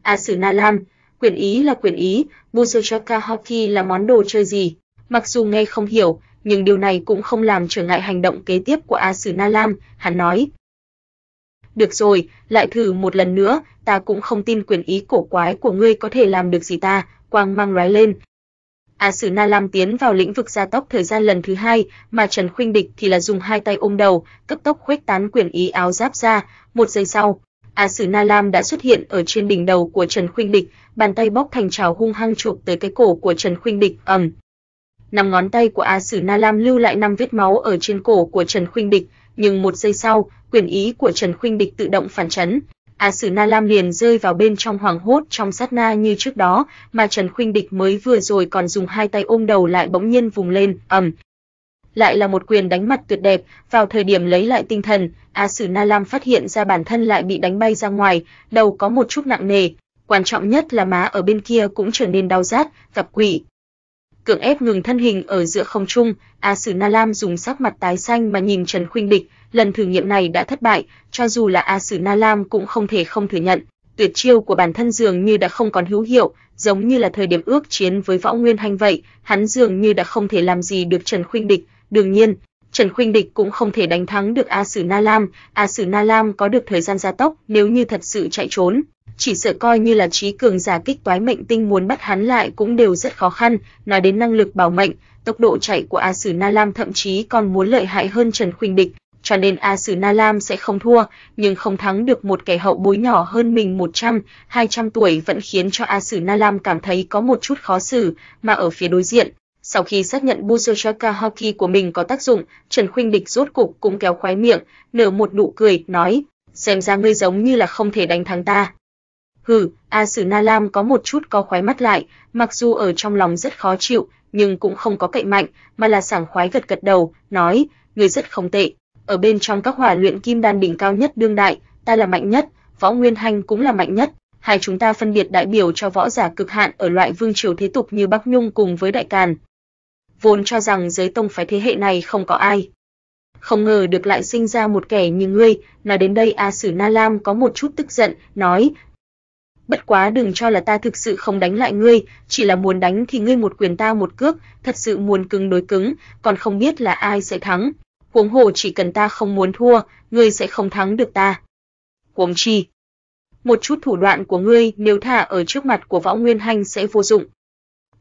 à Sử Na Lam, quyền ý là quyền ý, Busochaka Hockey là món đồ chơi gì? Mặc dù nghe không hiểu, nhưng điều này cũng không làm trở ngại hành động kế tiếp của A Sử Na Lam, hắn nói. Được rồi, lại thử một lần nữa, ta cũng không tin quyền ý cổ quái của ngươi có thể làm được gì ta, quang mang lóe lên, A à, Sử Na Lam tiến vào lĩnh vực gia tốc thời gian lần thứ hai, mà Trần Khuynh Địch thì là dùng hai tay ôm đầu, cấp tốc khuếch tán quyển ý áo giáp ra, một giây sau, A à, Sử Na Lam đã xuất hiện ở trên đỉnh đầu của Trần Khuynh Địch, bàn tay bóc thành trào hung hăng chụp tới cái cổ của Trần Khuynh Địch ầm. Năm ngón tay của A à, Sử Na Lam lưu lại năm vết máu ở trên cổ của Trần Khuynh Địch, nhưng một giây sau, quyền ý của Trần Khuynh Địch tự động phản chấn, A à, Sử Na Lam liền rơi vào bên trong hoàng hốt trong sát na như trước đó, mà Trần Khuynh Địch mới vừa rồi còn dùng hai tay ôm đầu lại bỗng nhiên vùng lên, ầm. Lại là một quyền đánh mặt tuyệt đẹp, vào thời điểm lấy lại tinh thần, A Sử Na Lam phát hiện ra bản thân lại bị đánh bay ra ngoài, đầu có một chút nặng nề, quan trọng nhất là má ở bên kia cũng trở nên đau rát, gặp quỷ. Cưỡng ép ngừng thân hình ở giữa không trung, A Sử Na Lam dùng sắc mặt tái xanh mà nhìn Trần Khuynh Địch, lần thử nghiệm này đã thất bại, cho dù là A Sử Na Lam cũng không thể không thừa nhận, tuyệt chiêu của bản thân dường như đã không còn hữu hiệu, giống như là thời điểm ước chiến với Võ Nguyên Hành vậy, hắn dường như đã không thể làm gì được Trần Khuynh Địch, đương nhiên, Trần Khuynh Địch cũng không thể đánh thắng được A Sử Na Lam, A Sử Na Lam có được thời gian gia tốc nếu như thật sự chạy trốn, chỉ sợ coi như là trí cường giả kích toái mệnh tinh muốn bắt hắn lại cũng đều rất khó khăn, nói đến năng lực bảo mệnh, tốc độ chạy của A Sử Na Lam thậm chí còn muốn lợi hại hơn Trần Khuynh Địch, cho nên A Sử Na Lam sẽ không thua, nhưng không thắng được một kẻ hậu bối nhỏ hơn mình 100, 200 tuổi vẫn khiến cho A Sử Na Lam cảm thấy có một chút khó xử, mà ở phía đối diện, sau khi xác nhận Buzoshaka Hockey của mình có tác dụng, Trần Khuynh Địch rốt cục cũng kéo khoái miệng, nở một nụ cười, nói, xem ra ngươi giống như là không thể đánh thắng ta. Hừ, A Sử Na Lam có một chút co khoái mắt lại, mặc dù ở trong lòng rất khó chịu, nhưng cũng không có cậy mạnh, mà là sảng khoái gật gật đầu, nói, người rất không tệ, ở bên trong các hỏa luyện kim đan đỉnh cao nhất đương đại, ta là mạnh nhất, Võ Nguyên Hành cũng là mạnh nhất. Hai chúng ta phân biệt đại biểu cho võ giả cực hạn ở loại vương triều thế tục như Bắc Nhung cùng với Đại Càn. Vốn cho rằng giới tông phái thế hệ này không có ai. Không ngờ được lại sinh ra một kẻ như ngươi, nói đến đây A Sử Na Lam có một chút tức giận, nói, bất quá đừng cho là ta thực sự không đánh lại ngươi, chỉ là muốn đánh thì ngươi một quyền ta một cước, thật sự muốn cứng đối cứng, còn không biết là ai sẽ thắng huống hồ chỉ cần ta không muốn thua, ngươi sẽ không thắng được ta. Huống chi, một chút thủ đoạn của ngươi nếu thả ở trước mặt của Võ Nguyên Hành sẽ vô dụng.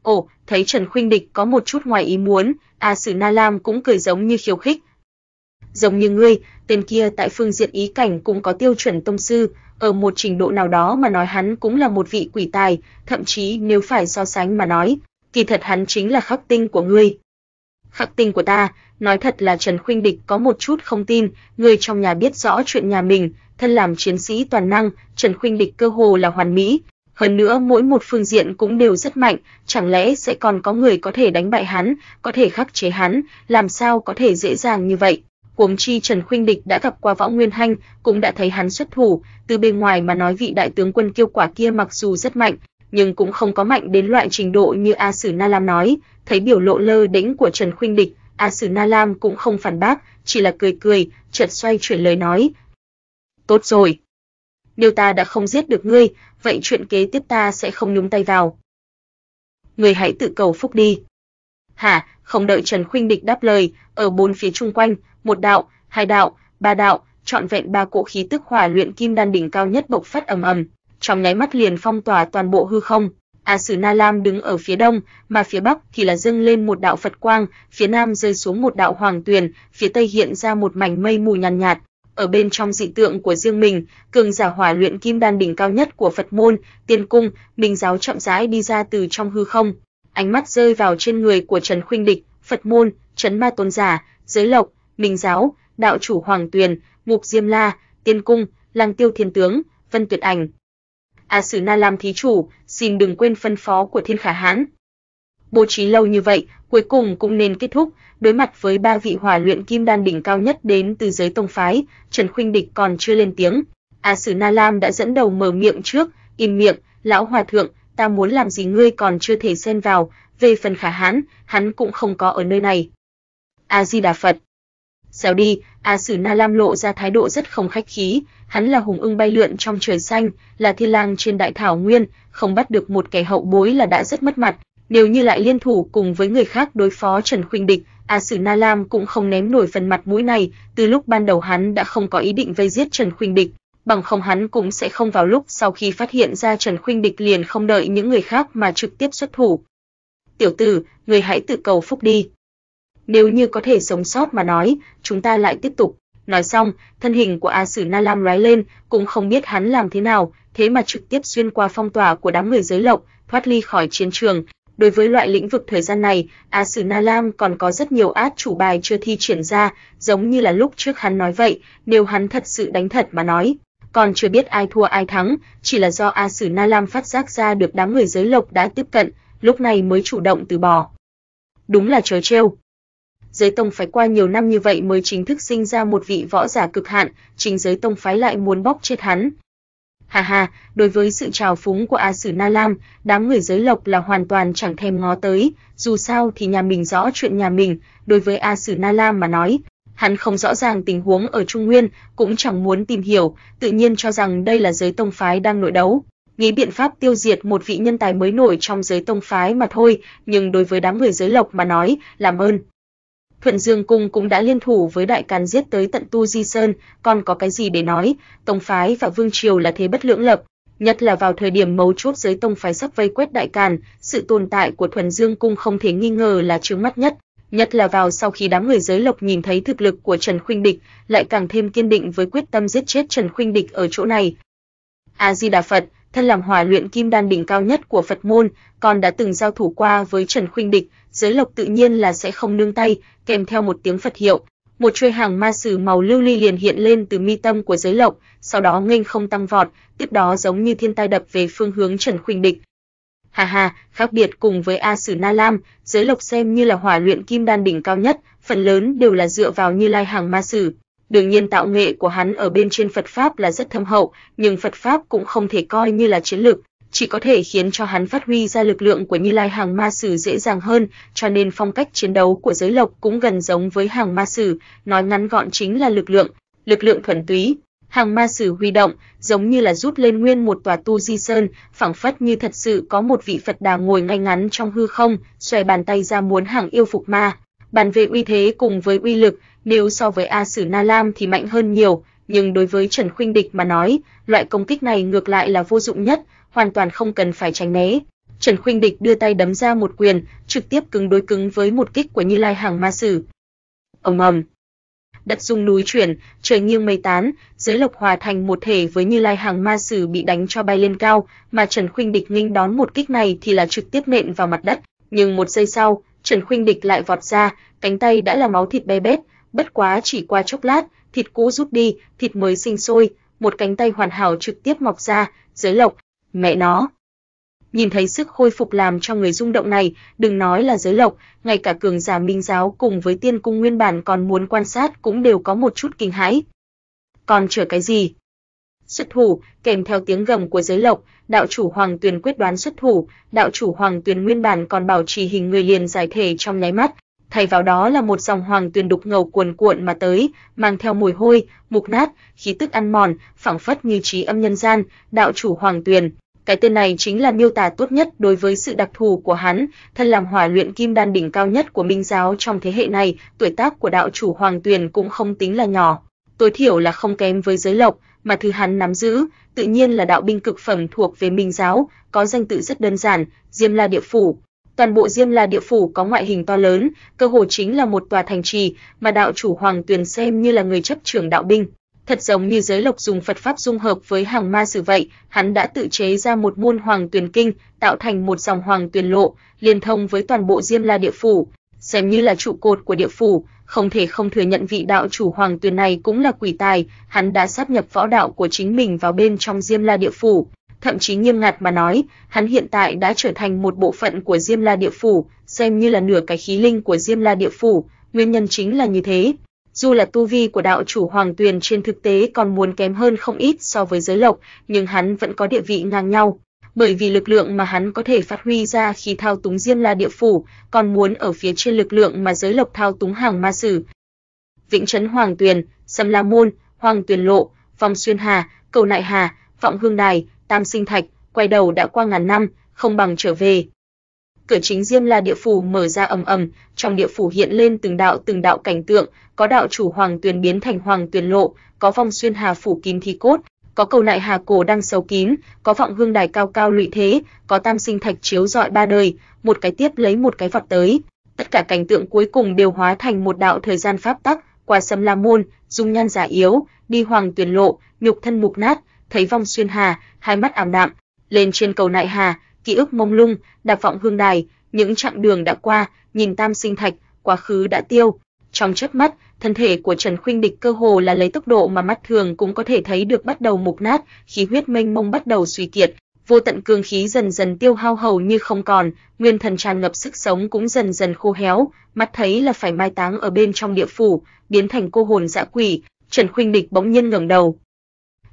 Ồ, thấy Trần Khuynh Địch có một chút ngoài ý muốn, A à Sử Na Lam cũng cười giống như khiêu khích. Giống như ngươi, tên kia tại phương diện ý cảnh cũng có tiêu chuẩn tông sư, ở một trình độ nào đó mà nói hắn cũng là một vị quỷ tài, thậm chí nếu phải so sánh mà nói, kỳ thật hắn chính là khắc tinh của ngươi. Hạc tình của ta, nói thật là Trần Khuynh Địch có một chút không tin, người trong nhà biết rõ chuyện nhà mình, thân làm chiến sĩ toàn năng, Trần Khuynh Địch cơ hồ là hoàn mỹ, hơn nữa mỗi một phương diện cũng đều rất mạnh, chẳng lẽ sẽ còn có người có thể đánh bại hắn, có thể khắc chế hắn, làm sao có thể dễ dàng như vậy? Cuồng chi Trần Khuynh Địch đã gặp qua Võ Nguyên Hanh, cũng đã thấy hắn xuất thủ, từ bên ngoài mà nói vị đại tướng quân kiêu quả kia mặc dù rất mạnh, nhưng cũng không có mạnh đến loại trình độ như A Sử Na Lam nói, thấy biểu lộ lơ đễnh của Trần Khuynh Địch, A Sử Na Lam cũng không phản bác, chỉ là cười cười, chợt xoay chuyển lời nói. "Tốt rồi, nếu ta đã không giết được ngươi, vậy chuyện kế tiếp ta sẽ không nhúng tay vào. Ngươi hãy tự cầu phúc đi." Hả? Không đợi Trần Khuynh Địch đáp lời, ở bốn phía chung quanh, một đạo, hai đạo, ba đạo, chọn vẹn ba cỗ khí tức hỏa luyện kim đan đỉnh cao nhất bộc phát ầm ầm, trong nháy mắt liền phong tỏa toàn bộ hư không. A Sử Na Lam đứng ở phía đông, mà phía bắc thì là dâng lên một đạo Phật quang, phía nam rơi xuống một đạo hoàng tuyền, phía tây hiện ra một mảnh mây mù nhàn nhạt, Ở bên trong dị tượng của riêng mình, cường giả hỏa luyện kim đan đỉnh cao nhất của Phật môn, Tiên cung, Minh giáo chậm rãi đi ra từ trong hư không. Ánh mắt rơi vào trên người của Trần Khuynh Địch, Phật môn, Trấn Ma Tôn giả, Giới Lộc, Minh giáo, đạo chủ Hoàng Tuyền, Ngục Diêm La, Tiên cung, Lăng Tiêu Thiên tướng, Vân Tuyệt Ảnh, A à Sử Na Lam thí chủ, xin đừng quên phân phó của Thiên Khả Hãn. Bố trí lâu như vậy, cuối cùng cũng nên kết thúc, đối mặt với ba vị hòa luyện kim đan đỉnh cao nhất đến từ giới tông phái, Trần Khuynh Địch còn chưa lên tiếng. A à Sử Na Lam đã dẫn đầu mở miệng trước, im miệng, lão hòa thượng, ta muốn làm gì ngươi còn chưa thể xen vào, về phần khả hãn, hắn cũng không có ở nơi này. A Di Đà Phật Xéo đi, A Sử Na Lam lộ ra thái độ rất không khách khí, hắn là hùng ưng bay lượn trong trời xanh, là thiên lang trên đại thảo nguyên, không bắt được một kẻ hậu bối là đã rất mất mặt, nếu như lại liên thủ cùng với người khác đối phó Trần Khuynh Địch, A Sử Na Lam cũng không ném nổi phần mặt mũi này, từ lúc ban đầu hắn đã không có ý định vây giết Trần Khuynh Địch, bằng không hắn cũng sẽ không vào lúc sau khi phát hiện ra Trần Khuynh Địch liền không đợi những người khác mà trực tiếp xuất thủ. Tiểu tử, người hãy tự cầu phúc đi nếu như có thể sống sót mà nói, chúng ta lại tiếp tục. Nói xong, thân hình của A Sử Na Lam lóe lên, cũng không biết hắn làm thế nào, thế mà trực tiếp xuyên qua phong tỏa của đám người giới lộc, thoát ly khỏi chiến trường. Đối với loại lĩnh vực thời gian này, A Sử Na Lam còn có rất nhiều át chủ bài chưa thi triển ra, giống như là lúc trước hắn nói vậy, nếu hắn thật sự đánh thật mà nói, còn chưa biết ai thua ai thắng, chỉ là do A Sử Na Lam phát giác ra được đám người giới lộc đã tiếp cận, lúc này mới chủ động từ bỏ. Đúng là trời trêu, giới tông phải qua nhiều năm như vậy mới chính thức sinh ra một vị võ giả cực hạn, chính giới tông phái lại muốn bóc chết hắn. Hà hà, đối với sự trào phúng của A Sử Na Lam, đám người giới lộc là hoàn toàn chẳng thèm ngó tới, dù sao thì nhà mình rõ chuyện nhà mình, đối với A Sử Na Lam mà nói, hắn không rõ ràng tình huống ở Trung Nguyên, cũng chẳng muốn tìm hiểu, tự nhiên cho rằng đây là giới tông phái đang nội đấu, nghĩ biện pháp tiêu diệt một vị nhân tài mới nổi trong giới tông phái mà thôi, nhưng đối với đám người giới lộc mà nói, làm ơn, Thuận Dương Cung cũng đã liên thủ với Đại Càn giết tới tận Tu Di Sơn, còn có cái gì để nói, Tông Phái và Vương Triều là thế bất lưỡng lập, nhất là vào thời điểm mấu chốt giới Tông Phái sắp vây quét Đại Càn, sự tồn tại của Thuần Dương Cung không thể nghi ngờ là trướng mắt nhất, nhất là vào sau khi đám người giới lộc nhìn thấy thực lực của Trần Khuynh Địch, lại càng thêm kiên định với quyết tâm giết chết Trần Khuynh Địch ở chỗ này. A Di Đà Phật, thân làm hòa luyện kim đan đỉnh cao nhất của Phật môn, còn đã từng giao thủ qua với Trần Khuynh Địch, giới lộc tự nhiên là sẽ không nương tay, kèm theo một tiếng Phật hiệu. Một chuôi hàng ma sử màu lưu ly liền hiện lên từ mi tâm của giới lộc, sau đó nghênh không tăng vọt, tiếp đó giống như thiên tai đập về phương hướng Trần Khuynh Địch. Hà hà, khác biệt cùng với A Sử Na Lam, giới lộc xem như là hỏa luyện kim đan đỉnh cao nhất, phần lớn đều là dựa vào như lai hàng ma sử. Đương nhiên tạo nghệ của hắn ở bên trên Phật pháp là rất thâm hậu, nhưng Phật pháp cũng không thể coi như là chiến lực, chỉ có thể khiến cho hắn phát huy ra lực lượng của Như Lai Hàng Ma Sử dễ dàng hơn, cho nên phong cách chiến đấu của Giới Lộc cũng gần giống với Hàng Ma Sử, nói ngắn gọn chính là lực lượng, lực lượng thuần túy. Hàng Ma Sử huy động, giống như là rút lên nguyên một tòa tu di sơn, phảng phất như thật sự có một vị Phật Đà ngồi ngay ngắn trong hư không, xòe bàn tay ra muốn hàng yêu phục ma. Bàn về uy thế cùng với uy lực, nếu so với A Sử Na Lam thì mạnh hơn nhiều, nhưng đối với Trần Khuynh Địch mà nói, loại công kích này ngược lại là vô dụng nhất, hoàn toàn không cần phải tránh né. Trần Khuynh Địch đưa tay đấm ra một quyền, trực tiếp cứng đối cứng với một kích của Như Lai Hàng Ma Sử. Ầm ầm. Đất rung núi chuyển, trời nghiêng mây tán, giới lộc hòa thành một thể với Như Lai Hàng Ma Sử bị đánh cho bay lên cao, mà Trần Khuynh Địch nghênh đón một kích này thì là trực tiếp nện vào mặt đất, nhưng một giây sau, Trần Khuynh Địch lại vọt ra, cánh tay đã là máu thịt bê bết. bất quá chỉ qua chốc lát, thịt cũ rút đi, thịt mới sinh sôi, một cánh tay hoàn hảo trực tiếp mọc ra, giới lộc, mẹ nó. Nhìn thấy sức khôi phục làm cho người rung động này, đừng nói là giới lộc, ngay cả cường giả minh giáo cùng với tiên cung nguyên bản còn muốn quan sát cũng đều có một chút kinh hãi. Còn chờ cái gì? xuất thủ, kèm theo tiếng gầm của giới lộc, đạo chủ Hoàng Tuyền quyết đoán xuất thủ, đạo chủ Hoàng Tuyền nguyên bản còn bảo trì hình người liền giải thể trong nháy mắt, thay vào đó là một dòng hoàng tuyền đục ngầu cuồn cuộn mà tới, mang theo mùi hôi, mục nát, khí tức ăn mòn, phảng phất như trí âm nhân gian, đạo chủ hoàng tuyền. Cái tên này chính là miêu tả tốt nhất đối với sự đặc thù của hắn, thân làm hỏa luyện kim đan đỉnh cao nhất của minh giáo trong thế hệ này, tuổi tác của đạo chủ hoàng tuyền cũng không tính là nhỏ, tối thiểu là không kém với giới lộc, mà thứ hắn nắm giữ, tự nhiên là đạo binh cực phẩm thuộc về Minh giáo, có danh tự rất đơn giản, Diêm La Địa phủ. Toàn bộ Diêm La Địa phủ có ngoại hình to lớn, cơ hồ chính là một tòa thành trì mà đạo chủ Hoàng Tuyền xem như là người chấp trưởng đạo binh. Thật giống như giới lộc dùng Phật pháp dung hợp với hàng ma sử vậy, hắn đã tự chế ra một môn Hoàng Tuyền kinh, tạo thành một dòng Hoàng Tuyền lộ, liên thông với toàn bộ Diêm La Địa phủ, xem như là trụ cột của địa phủ, không thể không thừa nhận vị đạo chủ Hoàng Tuyền này cũng là quỷ tài, hắn đã sáp nhập võ đạo của chính mình vào bên trong Diêm La địa phủ, thậm chí nghiêm ngặt mà nói, hắn hiện tại đã trở thành một bộ phận của Diêm La địa phủ, xem như là nửa cái khí linh của Diêm La địa phủ, nguyên nhân chính là như thế. Dù là tu vi của đạo chủ Hoàng Tuyền trên thực tế còn muốn kém hơn không ít so với giới lộc, nhưng hắn vẫn có địa vị ngang nhau bởi vì lực lượng mà hắn có thể phát huy ra khi thao túng Diêm La địa phủ, còn muốn ở phía trên lực lượng mà giới lộc thao túng hàng ma sử. Vĩnh trấn Hoàng Tuyền, Sâm La môn, Hoàng Tuyền lộ, Phong Xuyên Hà, Cầu Nại Hà, Vọng Hương Đài, Tam Sinh Thạch, quay đầu đã qua ngàn năm, không bằng trở về. Cửa chính Diêm La địa phủ mở ra ầm ầm, trong địa phủ hiện lên từng đạo từng đạo cảnh tượng, có đạo chủ Hoàng Tuyền biến thành Hoàng Tuyền lộ, có Phong Xuyên Hà phủ kín thi cốt, có cầu nại hà cổ đang sâu kín, có vọng hương đài cao cao lụy thế, có tam sinh thạch chiếu rọi ba đời, một cái tiếp lấy một cái vọt tới. Tất cả cảnh tượng cuối cùng đều hóa thành một đạo thời gian pháp tắc, qua sâm la môn, dung nhan giả yếu, đi hoàng tuyển lộ, nhục thân mục nát, thấy vong xuyên hà, hai mắt ảm đạm, lên trên cầu nại hà, ký ức mông lung, đạp vọng hương đài, những chặng đường đã qua, nhìn tam sinh thạch, quá khứ đã tiêu. Trong chớp mắt, thân thể của Trần Khuynh Địch cơ hồ là lấy tốc độ mà mắt thường cũng có thể thấy được bắt đầu mục nát, khí huyết mênh mông bắt đầu suy kiệt, vô tận cương khí dần dần tiêu hao hầu như không còn, nguyên thần tràn ngập sức sống cũng dần dần khô héo, mắt thấy là phải mai táng ở bên trong địa phủ, biến thành cô hồn dã quỷ, Trần Khuynh Địch bỗng nhiên ngẩng đầu.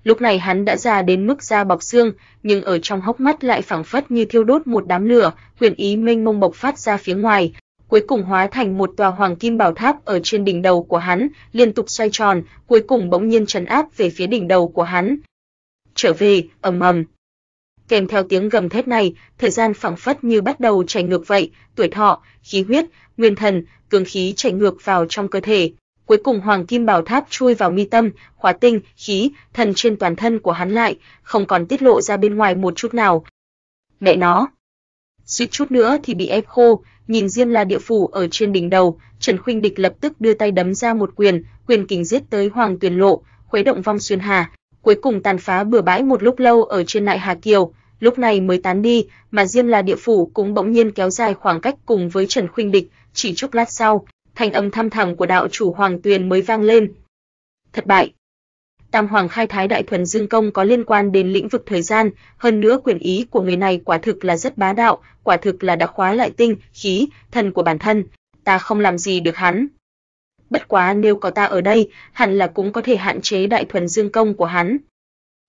Lúc này hắn đã già đến mức da bọc xương, nhưng ở trong hốc mắt lại phảng phất như thiêu đốt một đám lửa, quyền ý mênh mông bộc phát ra phía ngoài, cuối cùng hóa thành một tòa hoàng kim bảo tháp ở trên đỉnh đầu của hắn, liên tục xoay tròn, cuối cùng bỗng nhiên trấn áp về phía đỉnh đầu của hắn. Trở về, ầm ầm. Kèm theo tiếng gầm thét này, thời gian phảng phất như bắt đầu chảy ngược vậy, tuổi thọ, khí huyết, nguyên thần, cường khí chảy ngược vào trong cơ thể. Cuối cùng hoàng kim bảo tháp chui vào mi tâm, khóa tinh, khí, thần trên toàn thân của hắn lại, không còn tiết lộ ra bên ngoài một chút nào. Mẹ nó, suýt chút nữa thì bị ép khô, nhìn Diêm La địa phủ ở trên đỉnh đầu, Trần Khuynh Địch lập tức đưa tay đấm ra một quyền, quyền kình giết tới Hoàng Tuyền Lộ, khuấy động vong xuyên hà, cuối cùng tàn phá bừa bãi một lúc lâu ở trên nại Hà Kiều, lúc này mới tán đi, mà Diêm La địa phủ cũng bỗng nhiên kéo dài khoảng cách cùng với Trần Khuynh Địch, chỉ chốc lát sau, thanh âm thâm thẳm của đạo chủ Hoàng Tuyền mới vang lên. Thất bại. Tam Hoàng khai thái đại thuần dương công có liên quan đến lĩnh vực thời gian, hơn nữa quyền ý của người này quả thực là rất bá đạo, quả thực là đã khóa lại tinh, khí, thần của bản thân, ta không làm gì được hắn. Bất quá nếu có ta ở đây, hẳn là cũng có thể hạn chế đại thuần dương công của hắn.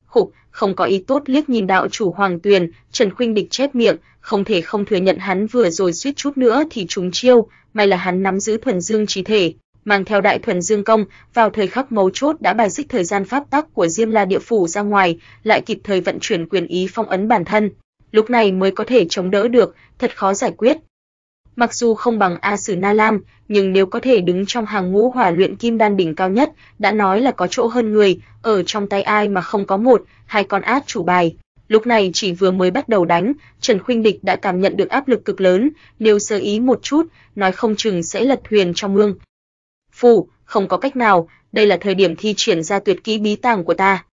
Khục, không có ý tốt liếc nhìn đạo chủ Hoàng Tuyền, Trần Khuynh Địch chép miệng, không thể không thừa nhận hắn vừa rồi suýt chút nữa thì trúng chiêu, may là hắn nắm giữ thuần dương trí thể mang theo đại thuần dương công, vào thời khắc mấu chốt đã bài xích thời gian pháp tắc của Diêm La địa phủ ra ngoài, lại kịp thời vận chuyển quyền ý phong ấn bản thân. Lúc này mới có thể chống đỡ được, thật khó giải quyết. Mặc dù không bằng A Sử Na Lam, nhưng nếu có thể đứng trong hàng ngũ hỏa luyện kim đan đỉnh cao nhất, đã nói là có chỗ hơn người, ở trong tay ai mà không có một, hai con át chủ bài. Lúc này chỉ vừa mới bắt đầu đánh, Trần Khuynh Địch đã cảm nhận được áp lực cực lớn, nếu sơ ý một chút, nói không chừng sẽ lật thuyền trong mương, Phụ, không có cách nào, đây là thời điểm thi triển ra tuyệt kỹ bí tàng của ta.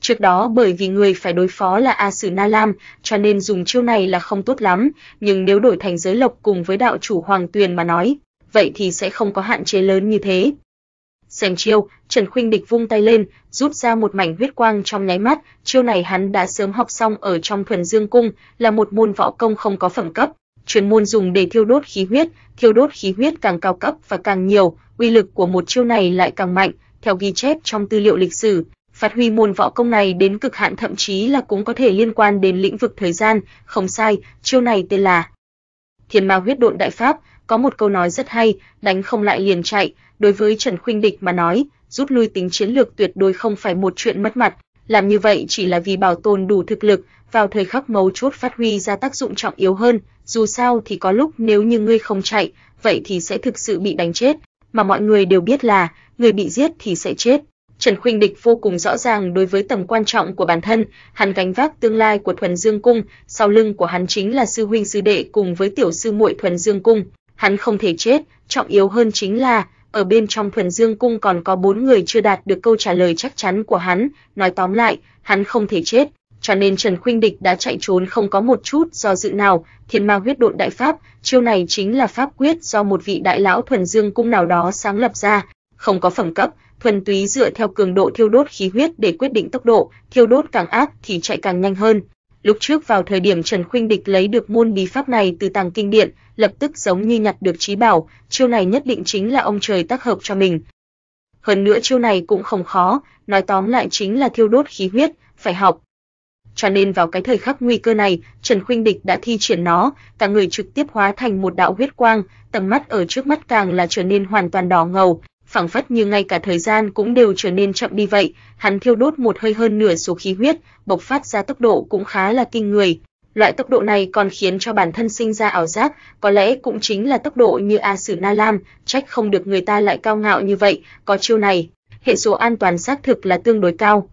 Trước đó bởi vì người phải đối phó là A Sử Na Lam, cho nên dùng chiêu này là không tốt lắm, nhưng nếu đổi thành giới lộc cùng với đạo chủ Hoàng Tuyền mà nói, vậy thì sẽ không có hạn chế lớn như thế. Xem chiêu, Trần Khuynh Địch vung tay lên, rút ra một mảnh huyết quang trong nháy mắt, chiêu này hắn đã sớm học xong ở trong Thuần Dương cung, là một môn võ công không có phẩm cấp, chuyên môn dùng để thiêu đốt khí huyết, thiêu đốt khí huyết càng cao cấp và càng nhiều, uy lực của một chiêu này lại càng mạnh, theo ghi chép trong tư liệu lịch sử, phát huy môn võ công này đến cực hạn thậm chí là cũng có thể liên quan đến lĩnh vực thời gian, không sai, chiêu này tên là Thiên Ma Huyết Độn Đại Pháp, có một câu nói rất hay, đánh không lại liền chạy, đối với Trần Khuynh Địch mà nói, rút lui tính chiến lược tuyệt đối không phải một chuyện mất mặt, làm như vậy chỉ là vì bảo tồn đủ thực lực, vào thời khắc mấu chốt phát huy ra tác dụng trọng yếu hơn, dù sao thì có lúc nếu như ngươi không chạy, vậy thì sẽ thực sự bị đánh chết, mà mọi người đều biết là người bị giết thì sẽ chết. Trần Khuynh Địch vô cùng rõ ràng đối với tầm quan trọng của bản thân, hắn gánh vác tương lai của Thuần Dương cung, sau lưng của hắn chính là sư huynh sư đệ cùng với tiểu sư muội Thuần Dương cung, hắn không thể chết, trọng yếu hơn chính là ở bên trong Thuần Dương cung còn có bốn người chưa đạt được câu trả lời chắc chắn của hắn, nói tóm lại, hắn không thể chết, cho nên Trần Khuynh Địch đã chạy trốn không có một chút do dự nào, Thiên Ma Huyết Độn Đại Pháp, chiêu này chính là pháp quyết do một vị đại lão thuần dương cung nào đó sáng lập ra, không có phẩm cấp, thuần túy dựa theo cường độ thiêu đốt khí huyết để quyết định tốc độ, thiêu đốt càng ác thì chạy càng nhanh hơn. Lúc trước vào thời điểm Trần Khuynh Địch lấy được môn bí pháp này từ tàng kinh điện, lập tức giống như nhặt được trí bảo, chiêu này nhất định chính là ông trời tác hợp cho mình. Hơn nữa chiêu này cũng không khó, nói tóm lại chính là thiêu đốt khí huyết, phải học, cho nên vào cái thời khắc nguy cơ này, Trần Khuynh Địch đã thi triển nó, cả người trực tiếp hóa thành một đạo huyết quang, tầm mắt ở trước mắt càng là trở nên hoàn toàn đỏ ngầu, phảng phất như ngay cả thời gian cũng đều trở nên chậm đi vậy, hắn thiêu đốt một hơi hơn nửa số khí huyết, bộc phát ra tốc độ cũng khá là kinh người. Loại tốc độ này còn khiến cho bản thân sinh ra ảo giác, có lẽ cũng chính là tốc độ như A Sử Na Lam, trách không được người ta lại cao ngạo như vậy, có chiêu này, hệ số an toàn xác thực là tương đối cao.